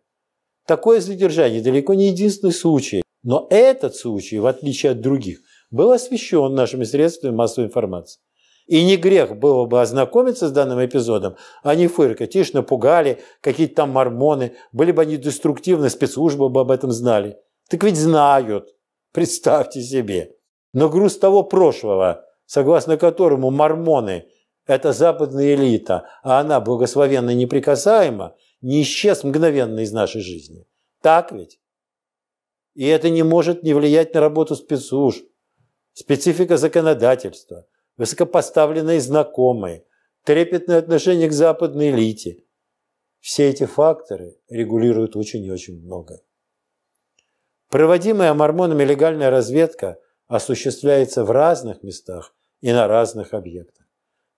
Такое задержание далеко не единственный случай, но этот случай, в отличие от других, был освещен нашими средствами массовой информации. И не грех было бы ознакомиться с данным эпизодом, а не фыркать. Ишь, напугали, какие-то там мормоны, были бы они деструктивны, спецслужбы бы об этом знали. Так ведь знают, представьте себе. Но груз того прошлого, согласно которому мормоны – это западная элита, а она благословенно неприкасаема, не исчез мгновенно из нашей жизни. Так ведь? И это не может не влиять на работу спецслужб, специфика законодательства, высокопоставленные знакомые, трепетное отношение к западной элите. Все эти факторы регулируют очень и очень много. Проводимая мормонами легальная разведка осуществляется в разных местах и на разных объектах.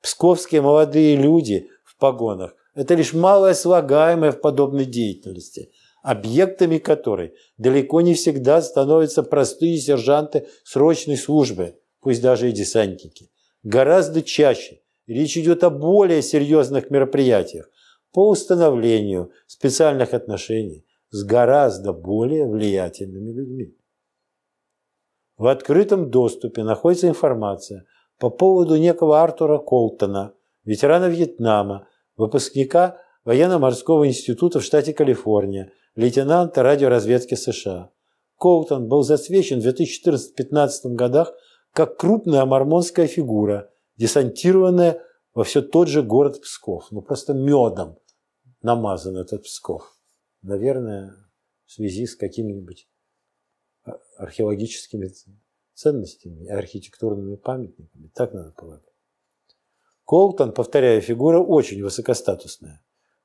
Псковские молодые люди в погонах – это лишь малое слагаемое в подобной деятельности, объектами которой далеко не всегда становятся простые сержанты срочной службы, пусть даже и десантники. Гораздо чаще речь идет о более серьезных мероприятиях по установлению специальных отношений с гораздо более влиятельными людьми. В открытом доступе находится информация по поводу некого Артура Колтона, ветерана Вьетнама, выпускника военно-морского института в штате Калифорния, лейтенанта радиоразведки США. Колтон был засвечен в 2014-2015 годах как крупная мормонская фигура, десантированная во все тот же город Псков. Ну, просто медом намазан этот Псков. Наверное, в связи с какими-нибудь а, археологическими ценностями и архитектурными памятниками. Так надо полагать. Колтон, повторяю, фигура очень высокостатусная.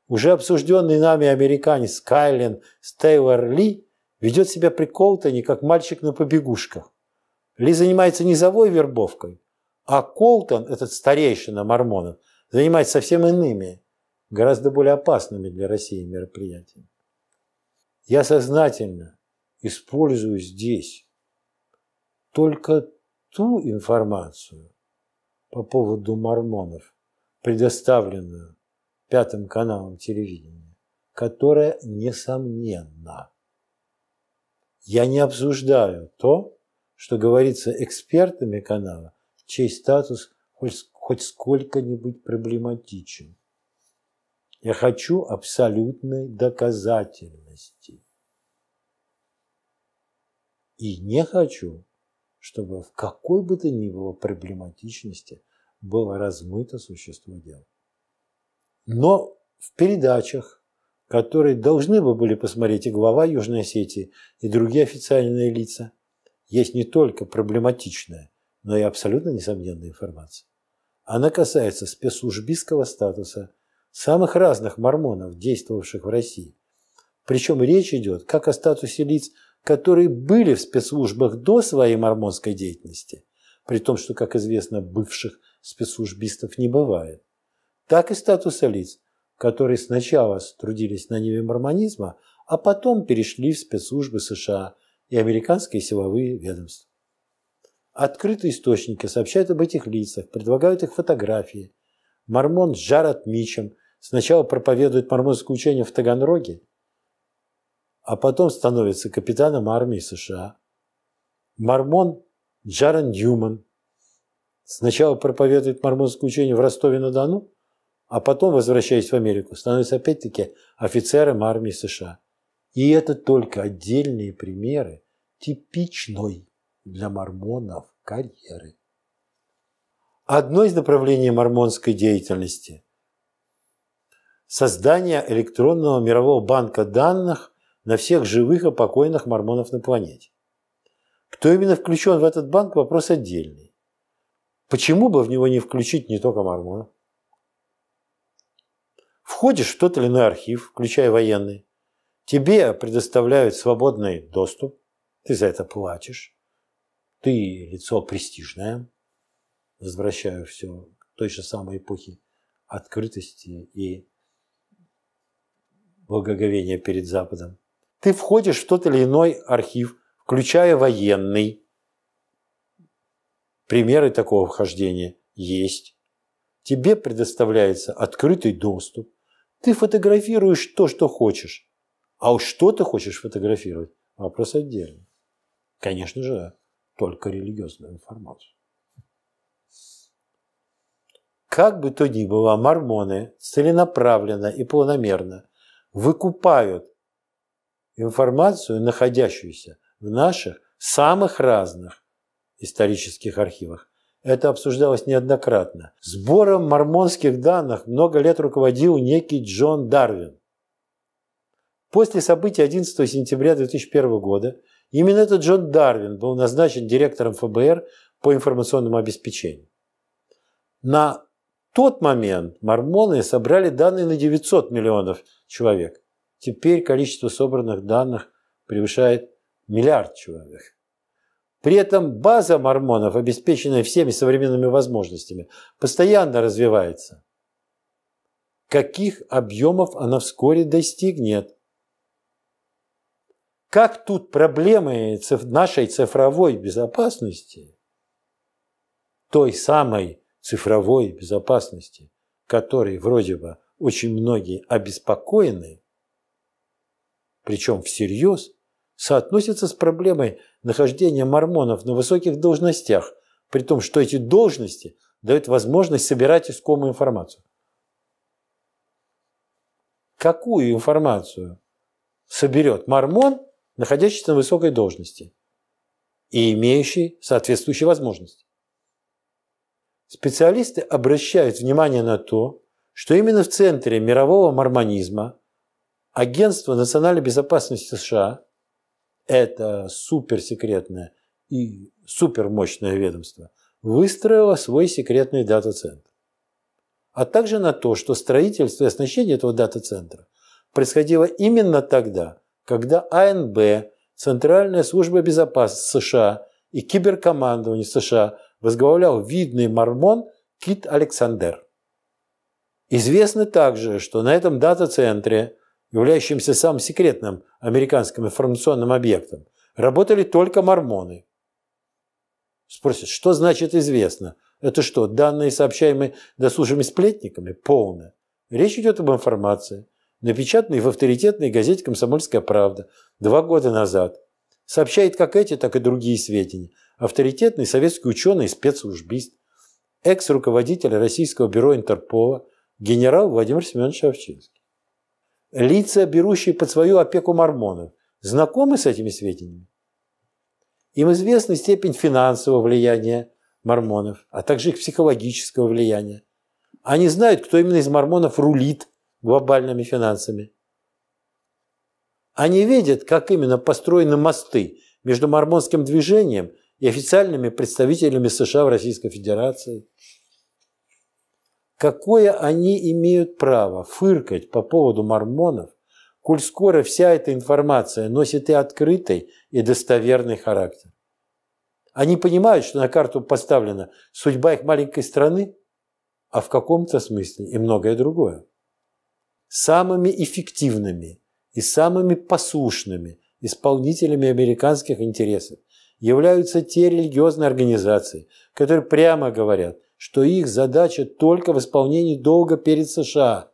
Уже обсужденный нами американец Кайлен Стейвор Ли ведет себя при Колтоне как мальчик на побегушках. Ли занимается низовой вербовкой, а Колтон, этот старейшина мормонов, занимается совсем иными, гораздо более опасными для России мероприятиями. Я сознательно использую здесь только ту информацию по поводу мормонов, предоставленную пятым каналом телевидения, которая несомненна. Я не обсуждаю то, что говорится экспертами канала, чей статус хоть, хоть сколько-нибудь проблематичен. Я хочу абсолютной доказательности. И не хочу, чтобы в какой бы то ни было проблематичности было размыто существо дела. Но в передачах, которые должны бы были посмотреть и глава Южной Осетии, и другие официальные лица, есть не только проблематичная, но и абсолютно несомненная информация. Она касается спецслужбистского статуса самых разных мормонов, действовавших в России. Причем речь идет как о статусе лиц – которые были в спецслужбах до своей мормонской деятельности, при том, что, как известно, бывших спецслужбистов не бывает, так и статуса лиц, которые сначала трудились на ниве мормонизма, а потом перешли в спецслужбы США и американские силовые ведомства. Открытые источники сообщают об этих лицах, предлагают их фотографии. Мормон Джаред Мичем сначала проповедует мормонское учение в Таганроге, а потом становится капитаном армии США. Мормон Джарен Ньюман сначала проповедует мормонское учение в Ростове-на-Дону, а потом, возвращаясь в Америку, становится опять-таки офицером армии США. И это только отдельные примеры типичной для мормонов карьеры. Одно из направлений мормонской деятельности – создание электронного мирового банка данных на всех живых и покойных мормонов на планете. Кто именно включен в этот банк – вопрос отдельный. Почему бы в него не включить не только мормона? Входишь в тот или иной архив, включая военный, тебе предоставляют свободный доступ, ты за это платишь, ты лицо престижное, возвращаю все к той же самой эпохе открытости и благоговения перед Западом. Ты входишь в тот или иной архив, включая военный. Примеры такого вхождения есть. Тебе предоставляется открытый доступ. Ты фотографируешь то, что хочешь. А уж что ты хочешь фотографировать, вопрос отдельный. Конечно же, только религиозную информацию. Как бы то ни было, мормоны целенаправленно и планомерно выкупают информацию, находящуюся в наших самых разных исторических архивах. Это обсуждалось неоднократно. Сбором мормонских данных много лет руководил некий Джон Дарвин. После событий 11 сентября 2001 года именно этот Джон Дарвин был назначен директором ФБР по информационному обеспечению. На тот момент мормоны собрали данные на 900 миллионов человек – Теперь количество собранных данных превышает миллиард человек. При этом база мормонов, обеспеченная всеми современными возможностями, постоянно развивается. Каких объемов она вскоре достигнет? Как тут проблемы нашей цифровой безопасности, той самой цифровой безопасности, которой вроде бы очень многие обеспокоены – причем всерьез, соотносится с проблемой нахождения мормонов на высоких должностях, при том, что эти должности дают возможность собирать искомую информацию. Какую информацию соберет мормон, находящийся на высокой должности и имеющий соответствующие возможности? Специалисты обращают внимание на то, что именно в центре мирового мормонизма – Агентство национальной безопасности США, это суперсекретное и супермощное ведомство, выстроило свой секретный дата-центр. А также на то, что строительство и оснащение этого дата-центра происходило именно тогда, когда АНБ, Центральная служба безопасности США и киберкомандование США возглавлял видный мормон Кит Александр. Известно также, что на этом дата-центре – являющимся самым секретным американским информационным объектом, работали только мормоны. Спросят, что значит известно? Это что, данные, сообщаемые досужими сплетниками? Полно. Речь идет об информации, напечатанной в авторитетной газете «Комсомольская правда» два года назад. Сообщает как эти, так и другие сведения. Авторитетный советский ученый и спецслужбист, экс-руководитель Российского бюро Интерпола, генерал Владимир Семенович Овчинский лица, берущие под свою опеку мормонов, знакомы с этими сведениями? Им известна степень финансового влияния мормонов, а также их психологического влияния. Они знают, кто именно из мормонов рулит глобальными финансами. Они видят, как именно построены мосты между мормонским движением и официальными представителями США в Российской Федерации – Какое они имеют право фыркать по поводу мормонов, коль скоро вся эта информация носит и открытый, и достоверный характер? Они понимают, что на карту поставлена судьба их маленькой страны, а в каком-то смысле и многое другое. Самыми эффективными и самыми послушными исполнителями американских интересов являются те религиозные организации, которые прямо говорят, что их задача только в исполнении долга перед США.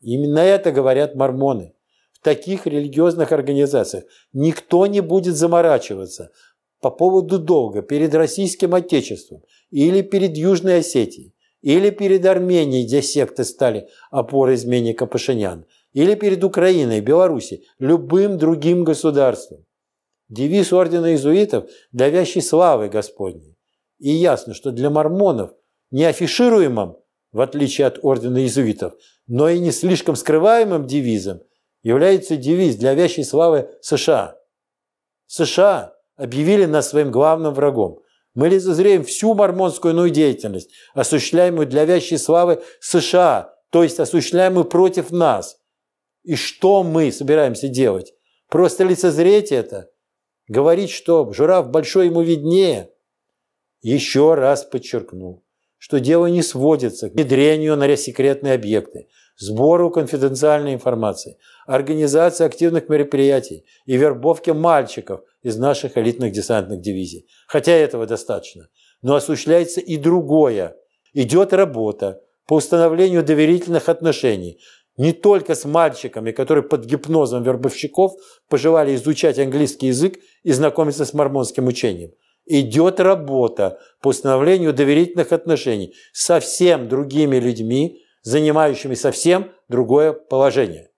Именно это говорят мормоны. В таких религиозных организациях никто не будет заморачиваться по поводу долга перед российским отечеством или перед Южной Осетией, или перед Арменией, где секты стали опорой изменника Пашинян, или перед Украиной, Белоруссией, любым другим государством. Девиз ордена иезуитов – давящий славы Господней. И ясно, что для мормонов, не в отличие от ордена иезуитов, но и не слишком скрываемым девизом, является девиз для вящей славы США. США объявили нас своим главным врагом. Мы лицезреем всю мормонскую иную деятельность, осуществляемую для вящей славы США, то есть осуществляемую против нас. И что мы собираемся делать? Просто лицезреть это? Говорить, что журав большой ему виднее – еще раз подчеркну, что дело не сводится к внедрению на секретные объекты, сбору конфиденциальной информации, организации активных мероприятий и вербовке мальчиков из наших элитных десантных дивизий. Хотя этого достаточно. Но осуществляется и другое. Идет работа по установлению доверительных отношений не только с мальчиками, которые под гипнозом вербовщиков пожелали изучать английский язык и знакомиться с мормонским учением, идет работа по установлению доверительных отношений со совсем другими людьми, занимающими совсем другое положение.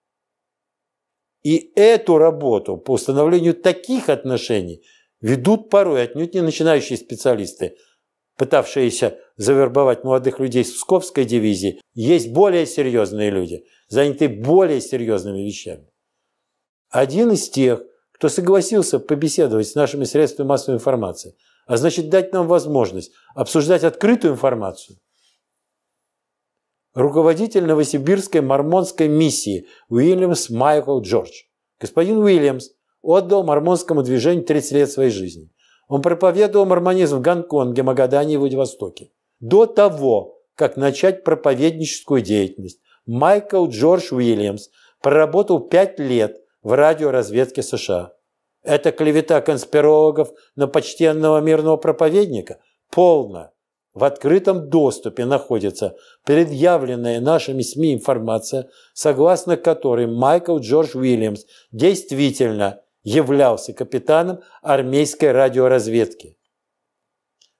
И эту работу по установлению таких отношений ведут порой отнюдь не начинающие специалисты, пытавшиеся завербовать молодых людей с Псковской дивизии. Есть более серьезные люди, заняты более серьезными вещами. Один из тех – кто согласился побеседовать с нашими средствами массовой информации, а значит дать нам возможность обсуждать открытую информацию. Руководитель Новосибирской мормонской миссии Уильямс Майкл Джордж. Господин Уильямс отдал мормонскому движению 30 лет своей жизни. Он проповедовал мормонизм в Гонконге, Магадане и Владивостоке. До того, как начать проповедническую деятельность, Майкл Джордж Уильямс проработал 5 лет в радиоразведке США. Это клевета конспирологов на почтенного мирного проповедника? Полно. В открытом доступе находится предъявленная нашими СМИ информация, согласно которой Майкл Джордж Уильямс действительно являлся капитаном армейской радиоразведки.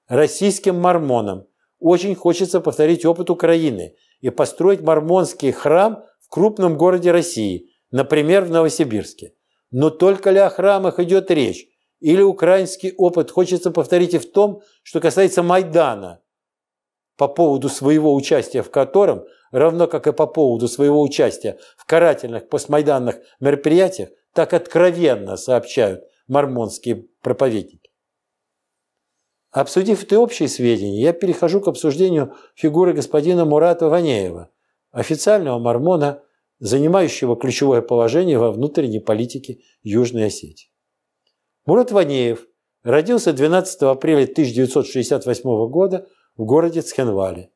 Российским мормонам очень хочется повторить опыт Украины и построить мормонский храм в крупном городе России, например, в Новосибирске. Но только ли о храмах идет речь? Или украинский опыт хочется повторить и в том, что касается Майдана, по поводу своего участия в котором, равно как и по поводу своего участия в карательных постмайданных мероприятиях, так откровенно сообщают мормонские проповедники. Обсудив эти общие сведения, я перехожу к обсуждению фигуры господина Мурата Ванеева, официального мормона занимающего ключевое положение во внутренней политике Южной Осетии. Мурат Ванеев родился 12 апреля 1968 года в городе Цхенвале.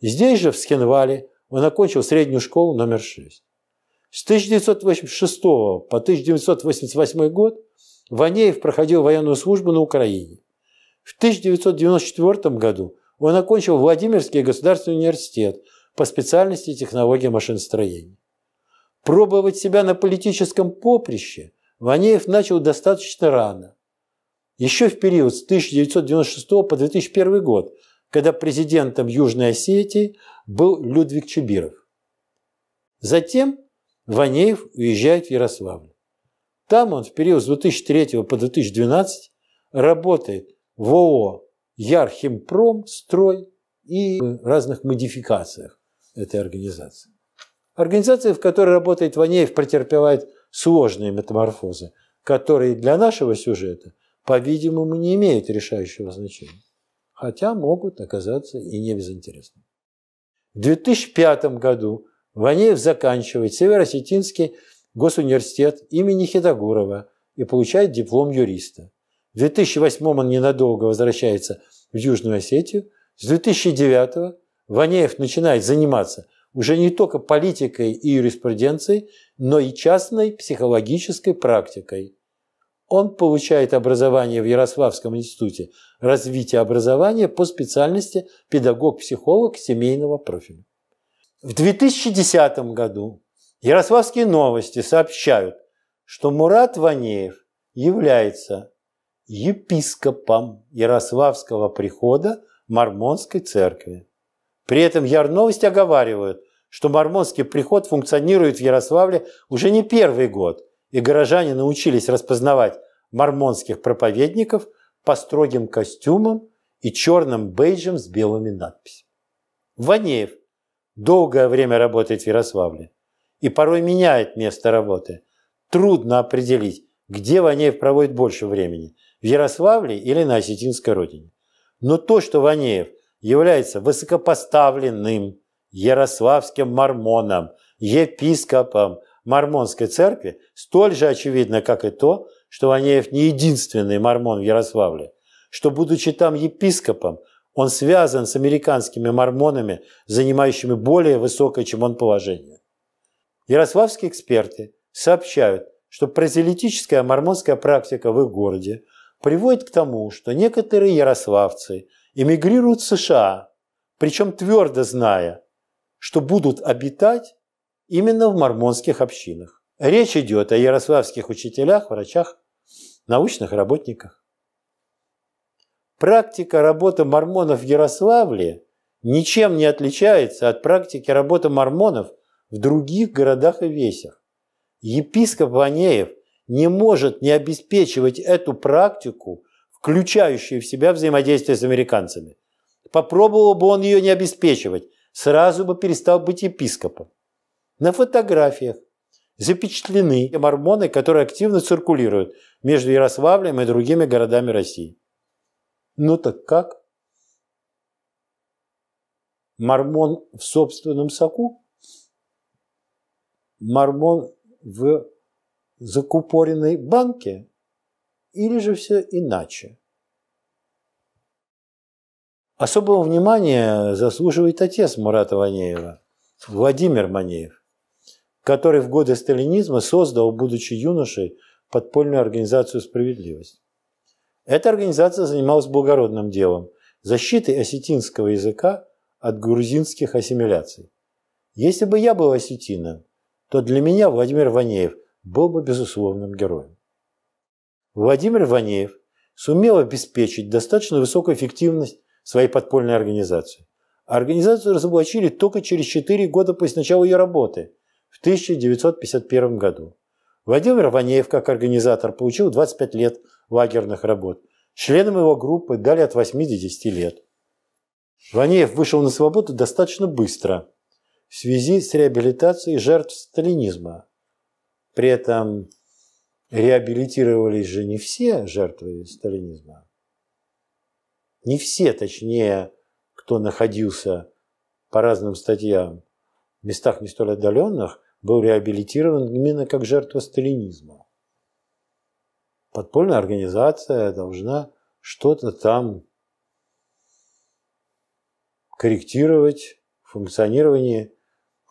Здесь же, в Цхенвале, он окончил среднюю школу номер 6. С 1986 по 1988 год Ванеев проходил военную службу на Украине. В 1994 году он окончил Владимирский государственный университет по специальности технология машиностроения. Пробовать себя на политическом поприще Ванеев начал достаточно рано. Еще в период с 1996 по 2001 год, когда президентом Южной Осетии был Людвиг Чубиров. Затем Ванеев уезжает в Ярославль. Там он в период с 2003 по 2012 работает в ООО «Ярхимпром», «Строй» и разных модификациях этой организации. Организация, в которой работает Ванеев, претерпевает сложные метаморфозы, которые для нашего сюжета, по-видимому, не имеют решающего значения, хотя могут оказаться и не безинтересными. В 2005 году Ванеев заканчивает Северосетинский госуниверситет имени Хидогурова и получает диплом юриста. В 2008 он ненадолго возвращается в Южную Осетию. С 2009 Ванеев начинает заниматься уже не только политикой и юриспруденцией, но и частной психологической практикой. Он получает образование в Ярославском институте развития образования по специальности педагог-психолог семейного профиля. В 2010 году Ярославские новости сообщают, что Мурат Ванеев является епископом Ярославского прихода Мормонской церкви. При этом Яр новости оговаривают, что мормонский приход функционирует в Ярославле уже не первый год, и горожане научились распознавать мормонских проповедников по строгим костюмам и черным бейджам с белыми надписями. Ванеев долгое время работает в Ярославле и порой меняет место работы. Трудно определить, где Ванеев проводит больше времени – в Ярославле или на осетинской родине. Но то, что Ванеев является высокопоставленным, ярославским мормонам епископом Мормонской церкви, столь же очевидно, как и то, что Ванеев не единственный мормон в Ярославле, что, будучи там епископом, он связан с американскими мормонами, занимающими более высокое, чем он, положение. Ярославские эксперты сообщают, что прозелитическая мормонская практика в их городе приводит к тому, что некоторые ярославцы эмигрируют в США, причем твердо зная, что будут обитать именно в мормонских общинах. Речь идет о ярославских учителях, врачах, научных работниках. Практика работы мормонов в Ярославле ничем не отличается от практики работы мормонов в других городах и весях. Епископ Ванеев не может не обеспечивать эту практику, включающую в себя взаимодействие с американцами. Попробовал бы он ее не обеспечивать, сразу бы перестал быть епископом. На фотографиях запечатлены мормоны, которые активно циркулируют между Ярославлем и другими городами России. Ну так как? Мормон в собственном соку? Мормон в закупоренной банке? Или же все иначе? Особого внимания заслуживает отец Мурата Ванеева, Владимир Манеев, который в годы сталинизма создал, будучи юношей, подпольную организацию «Справедливость». Эта организация занималась благородным делом – защитой осетинского языка от грузинских ассимиляций. Если бы я был осетином, то для меня Владимир Ванеев был бы безусловным героем. Владимир Ванеев сумел обеспечить достаточно высокую эффективность своей подпольной организации. Организацию разоблачили только через 4 года после начала ее работы, в 1951 году. Владимир Ванеев, как организатор, получил 25 лет лагерных работ. Членам его группы дали от 8 до 10 лет. Ванеев вышел на свободу достаточно быстро в связи с реабилитацией жертв сталинизма. При этом реабилитировались же не все жертвы сталинизма не все, точнее, кто находился по разным статьям в местах не столь отдаленных, был реабилитирован именно как жертва сталинизма. Подпольная организация должна что-то там корректировать функционирование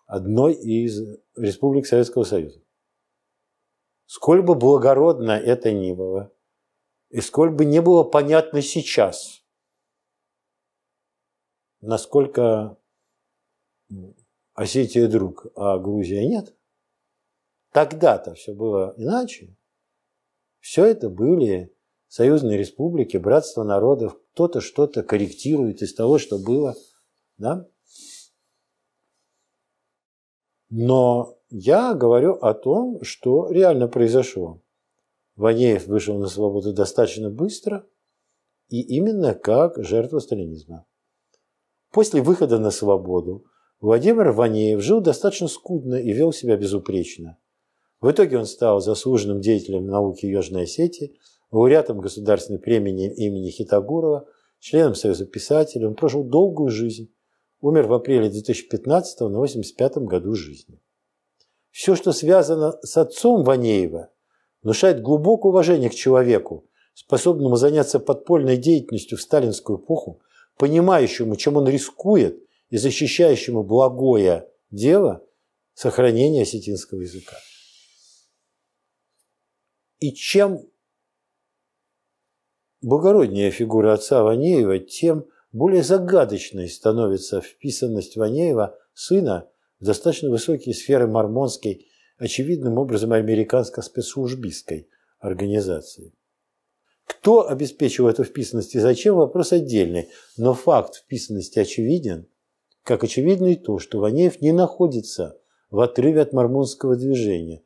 одной из республик Советского Союза. Сколь бы благородно это ни было, и сколь бы не было понятно сейчас – насколько Осетия друг, а Грузия нет, тогда-то все было иначе. Все это были союзные республики, братство народов, кто-то что-то корректирует из того, что было. Да? Но я говорю о том, что реально произошло. Ванеев вышел на свободу достаточно быстро и именно как жертва сталинизма. После выхода на свободу Владимир Ванеев жил достаточно скудно и вел себя безупречно. В итоге он стал заслуженным деятелем науки Южной Осетии, лауреатом государственной премии имени Хитагурова, членом Союза писателей. Он прожил долгую жизнь, умер в апреле 2015 на 85 году жизни. Все, что связано с отцом Ванеева, внушает глубокое уважение к человеку, способному заняться подпольной деятельностью в сталинскую эпоху – понимающему, чем он рискует, и защищающему благое дело сохранения осетинского языка. И чем благороднее фигура отца Ванеева, тем более загадочной становится вписанность Ванеева, сына, в достаточно высокие сферы мормонской, очевидным образом американско-спецслужбистской организации. Кто обеспечил эту вписанность и зачем – вопрос отдельный. Но факт вписанности очевиден, как очевидно и то, что Ванеев не находится в отрыве от мормонского движения,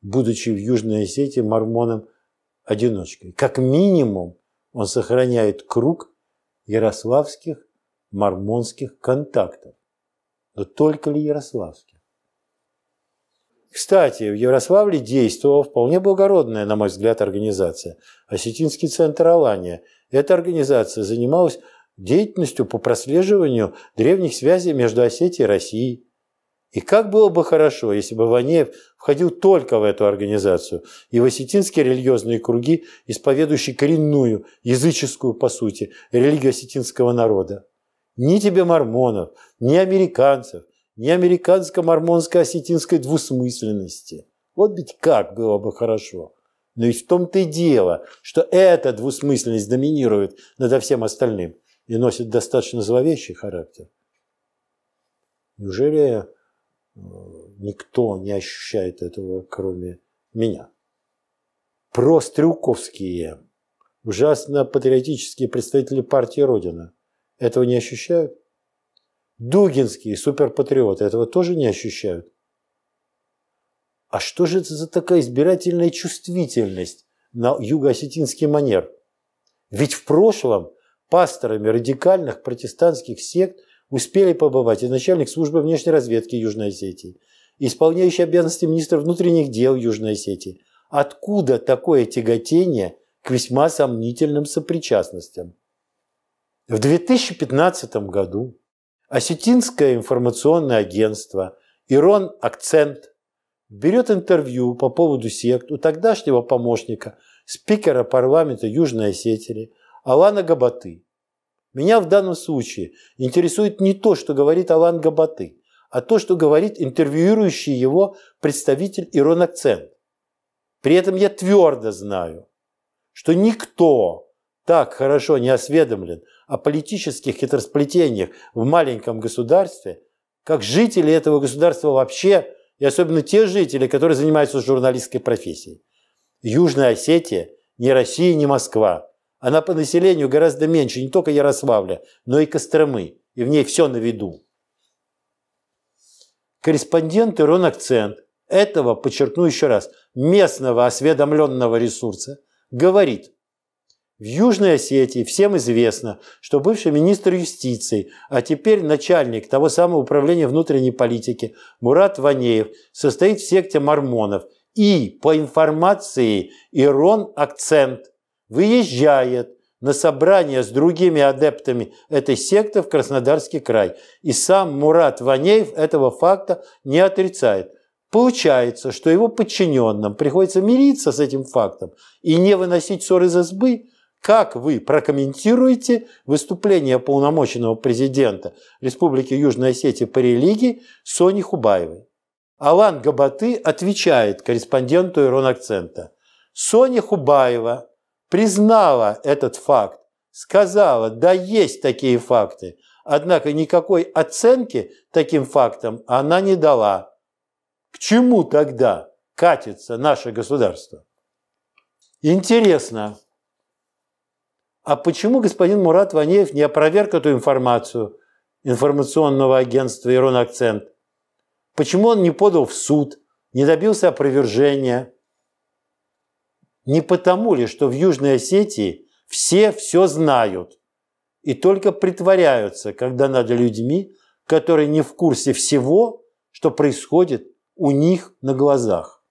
будучи в Южной Осетии мормоном-одиночкой. Как минимум он сохраняет круг ярославских мормонских контактов. Но только ли ярославских? Кстати, в Ярославле действовала вполне благородная, на мой взгляд, организация – Осетинский центр Алания. Эта организация занималась деятельностью по прослеживанию древних связей между Осетией и Россией. И как было бы хорошо, если бы Ванеев входил только в эту организацию, и в осетинские религиозные круги, исповедующие коренную, языческую, по сути, религию осетинского народа. Ни тебе мормонов, ни американцев, ни американско-мормонско-осетинской а двусмысленности. Вот ведь как было бы хорошо. Но и в том-то и дело, что эта двусмысленность доминирует над всем остальным и носит достаточно зловещий характер. Неужели э, никто не ощущает этого, кроме меня? Прострюковские ужасно патриотические представители партии Родина, этого не ощущают? Дугинские суперпатриоты этого тоже не ощущают. А что же это за такая избирательная чувствительность на юго-осетинский манер? Ведь в прошлом пасторами радикальных протестантских сект успели побывать и начальник службы внешней разведки Южной Осетии, и исполняющий обязанности министра внутренних дел Южной Осетии. Откуда такое тяготение к весьма сомнительным сопричастностям? В 2015 году Осетинское информационное агентство Ирон Акцент берет интервью по поводу сект у тогдашнего помощника спикера парламента Южной Осетии Алана Габаты. Меня в данном случае интересует не то, что говорит Алан Габаты, а то, что говорит интервьюирующий его представитель Ирон Акцент. При этом я твердо знаю, что никто так хорошо не осведомлен о политических хитросплетениях в маленьком государстве, как жители этого государства вообще, и особенно те жители, которые занимаются журналистской профессией. Южная Осетия ни Россия, ни Москва. Она по населению гораздо меньше не только Ярославля, но и Костромы, и в ней все на виду. Корреспондент Ирон Акцент этого, подчеркну еще раз, местного осведомленного ресурса говорит, в Южной Осетии всем известно, что бывший министр юстиции, а теперь начальник того самого управления внутренней политики Мурат Ванеев состоит в секте мормонов и, по информации, Ирон Акцент выезжает на собрание с другими адептами этой секты в Краснодарский край. И сам Мурат Ванеев этого факта не отрицает. Получается, что его подчиненным приходится мириться с этим фактом и не выносить ссор из избы, как вы прокомментируете выступление полномоченного президента Республики Южной Осетии по религии Сони Хубаевой? Алан Габаты отвечает корреспонденту Ирон Акцента. Соня Хубаева признала этот факт, сказала, да есть такие факты, однако никакой оценки таким фактам она не дала. К чему тогда катится наше государство? Интересно, а почему господин Мурат Ванеев не опроверг эту информацию информационного агентства «Ирон Акцент»? Почему он не подал в суд, не добился опровержения? Не потому ли, что в Южной Осетии все все знают и только притворяются, когда надо людьми, которые не в курсе всего, что происходит у них на глазах.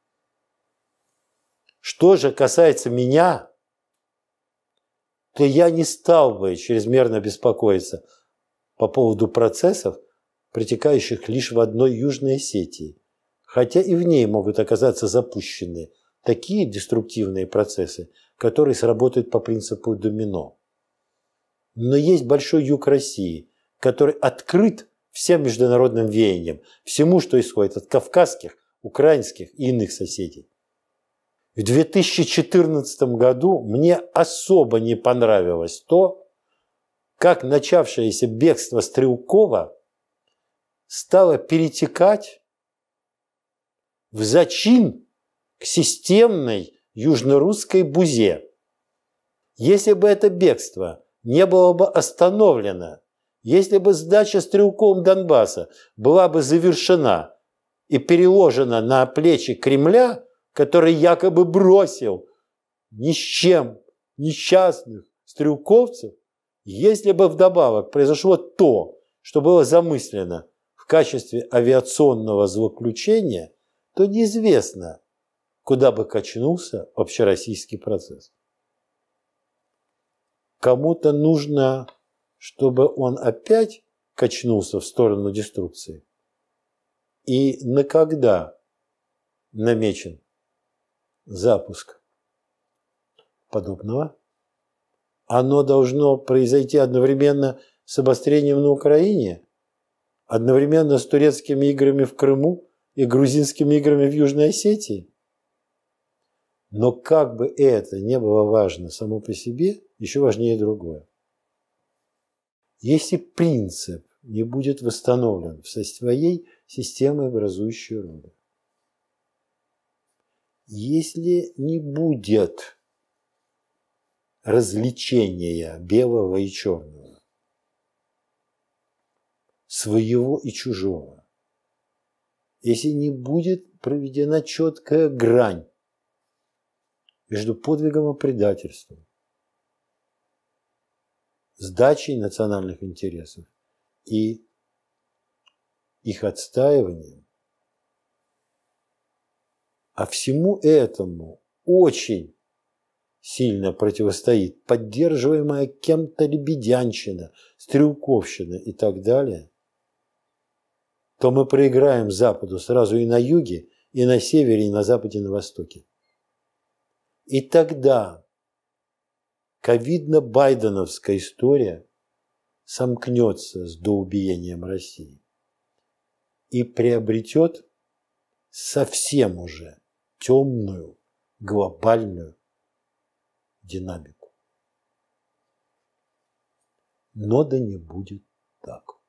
Что же касается меня, то я не стал бы чрезмерно беспокоиться по поводу процессов, протекающих лишь в одной Южной сети, хотя и в ней могут оказаться запущены такие деструктивные процессы, которые сработают по принципу домино. Но есть большой юг России, который открыт всем международным веяниям, всему, что исходит от кавказских, украинских и иных соседей. В 2014 году мне особо не понравилось то, как начавшееся бегство Стрелкова стало перетекать в зачин к системной южнорусской бузе. Если бы это бегство не было бы остановлено, если бы сдача стрелком Донбасса была бы завершена и переложена на плечи Кремля – который якобы бросил ни с чем несчастных стрелковцев, если бы вдобавок произошло то, что было замыслено в качестве авиационного злоключения, то неизвестно, куда бы качнулся общероссийский процесс. Кому-то нужно, чтобы он опять качнулся в сторону деструкции. И на когда намечен запуск подобного. Оно должно произойти одновременно с обострением на Украине, одновременно с турецкими играми в Крыму и грузинскими играми в Южной Осетии. Но как бы это не было важно само по себе, еще важнее другое. Если принцип не будет восстановлен в своей системе образующей роли, если не будет развлечения белого и черного, своего и чужого, если не будет проведена четкая грань между подвигом и предательством, сдачей национальных интересов и их отстаиванием, а всему этому очень сильно противостоит поддерживаемая кем-то лебедянщина, стрелковщина и так далее, то мы проиграем Западу сразу и на юге, и на севере, и на западе, и на востоке. И тогда ковидно-байденовская история сомкнется с доубиением России и приобретет совсем уже темную глобальную динамику. Но да не будет так.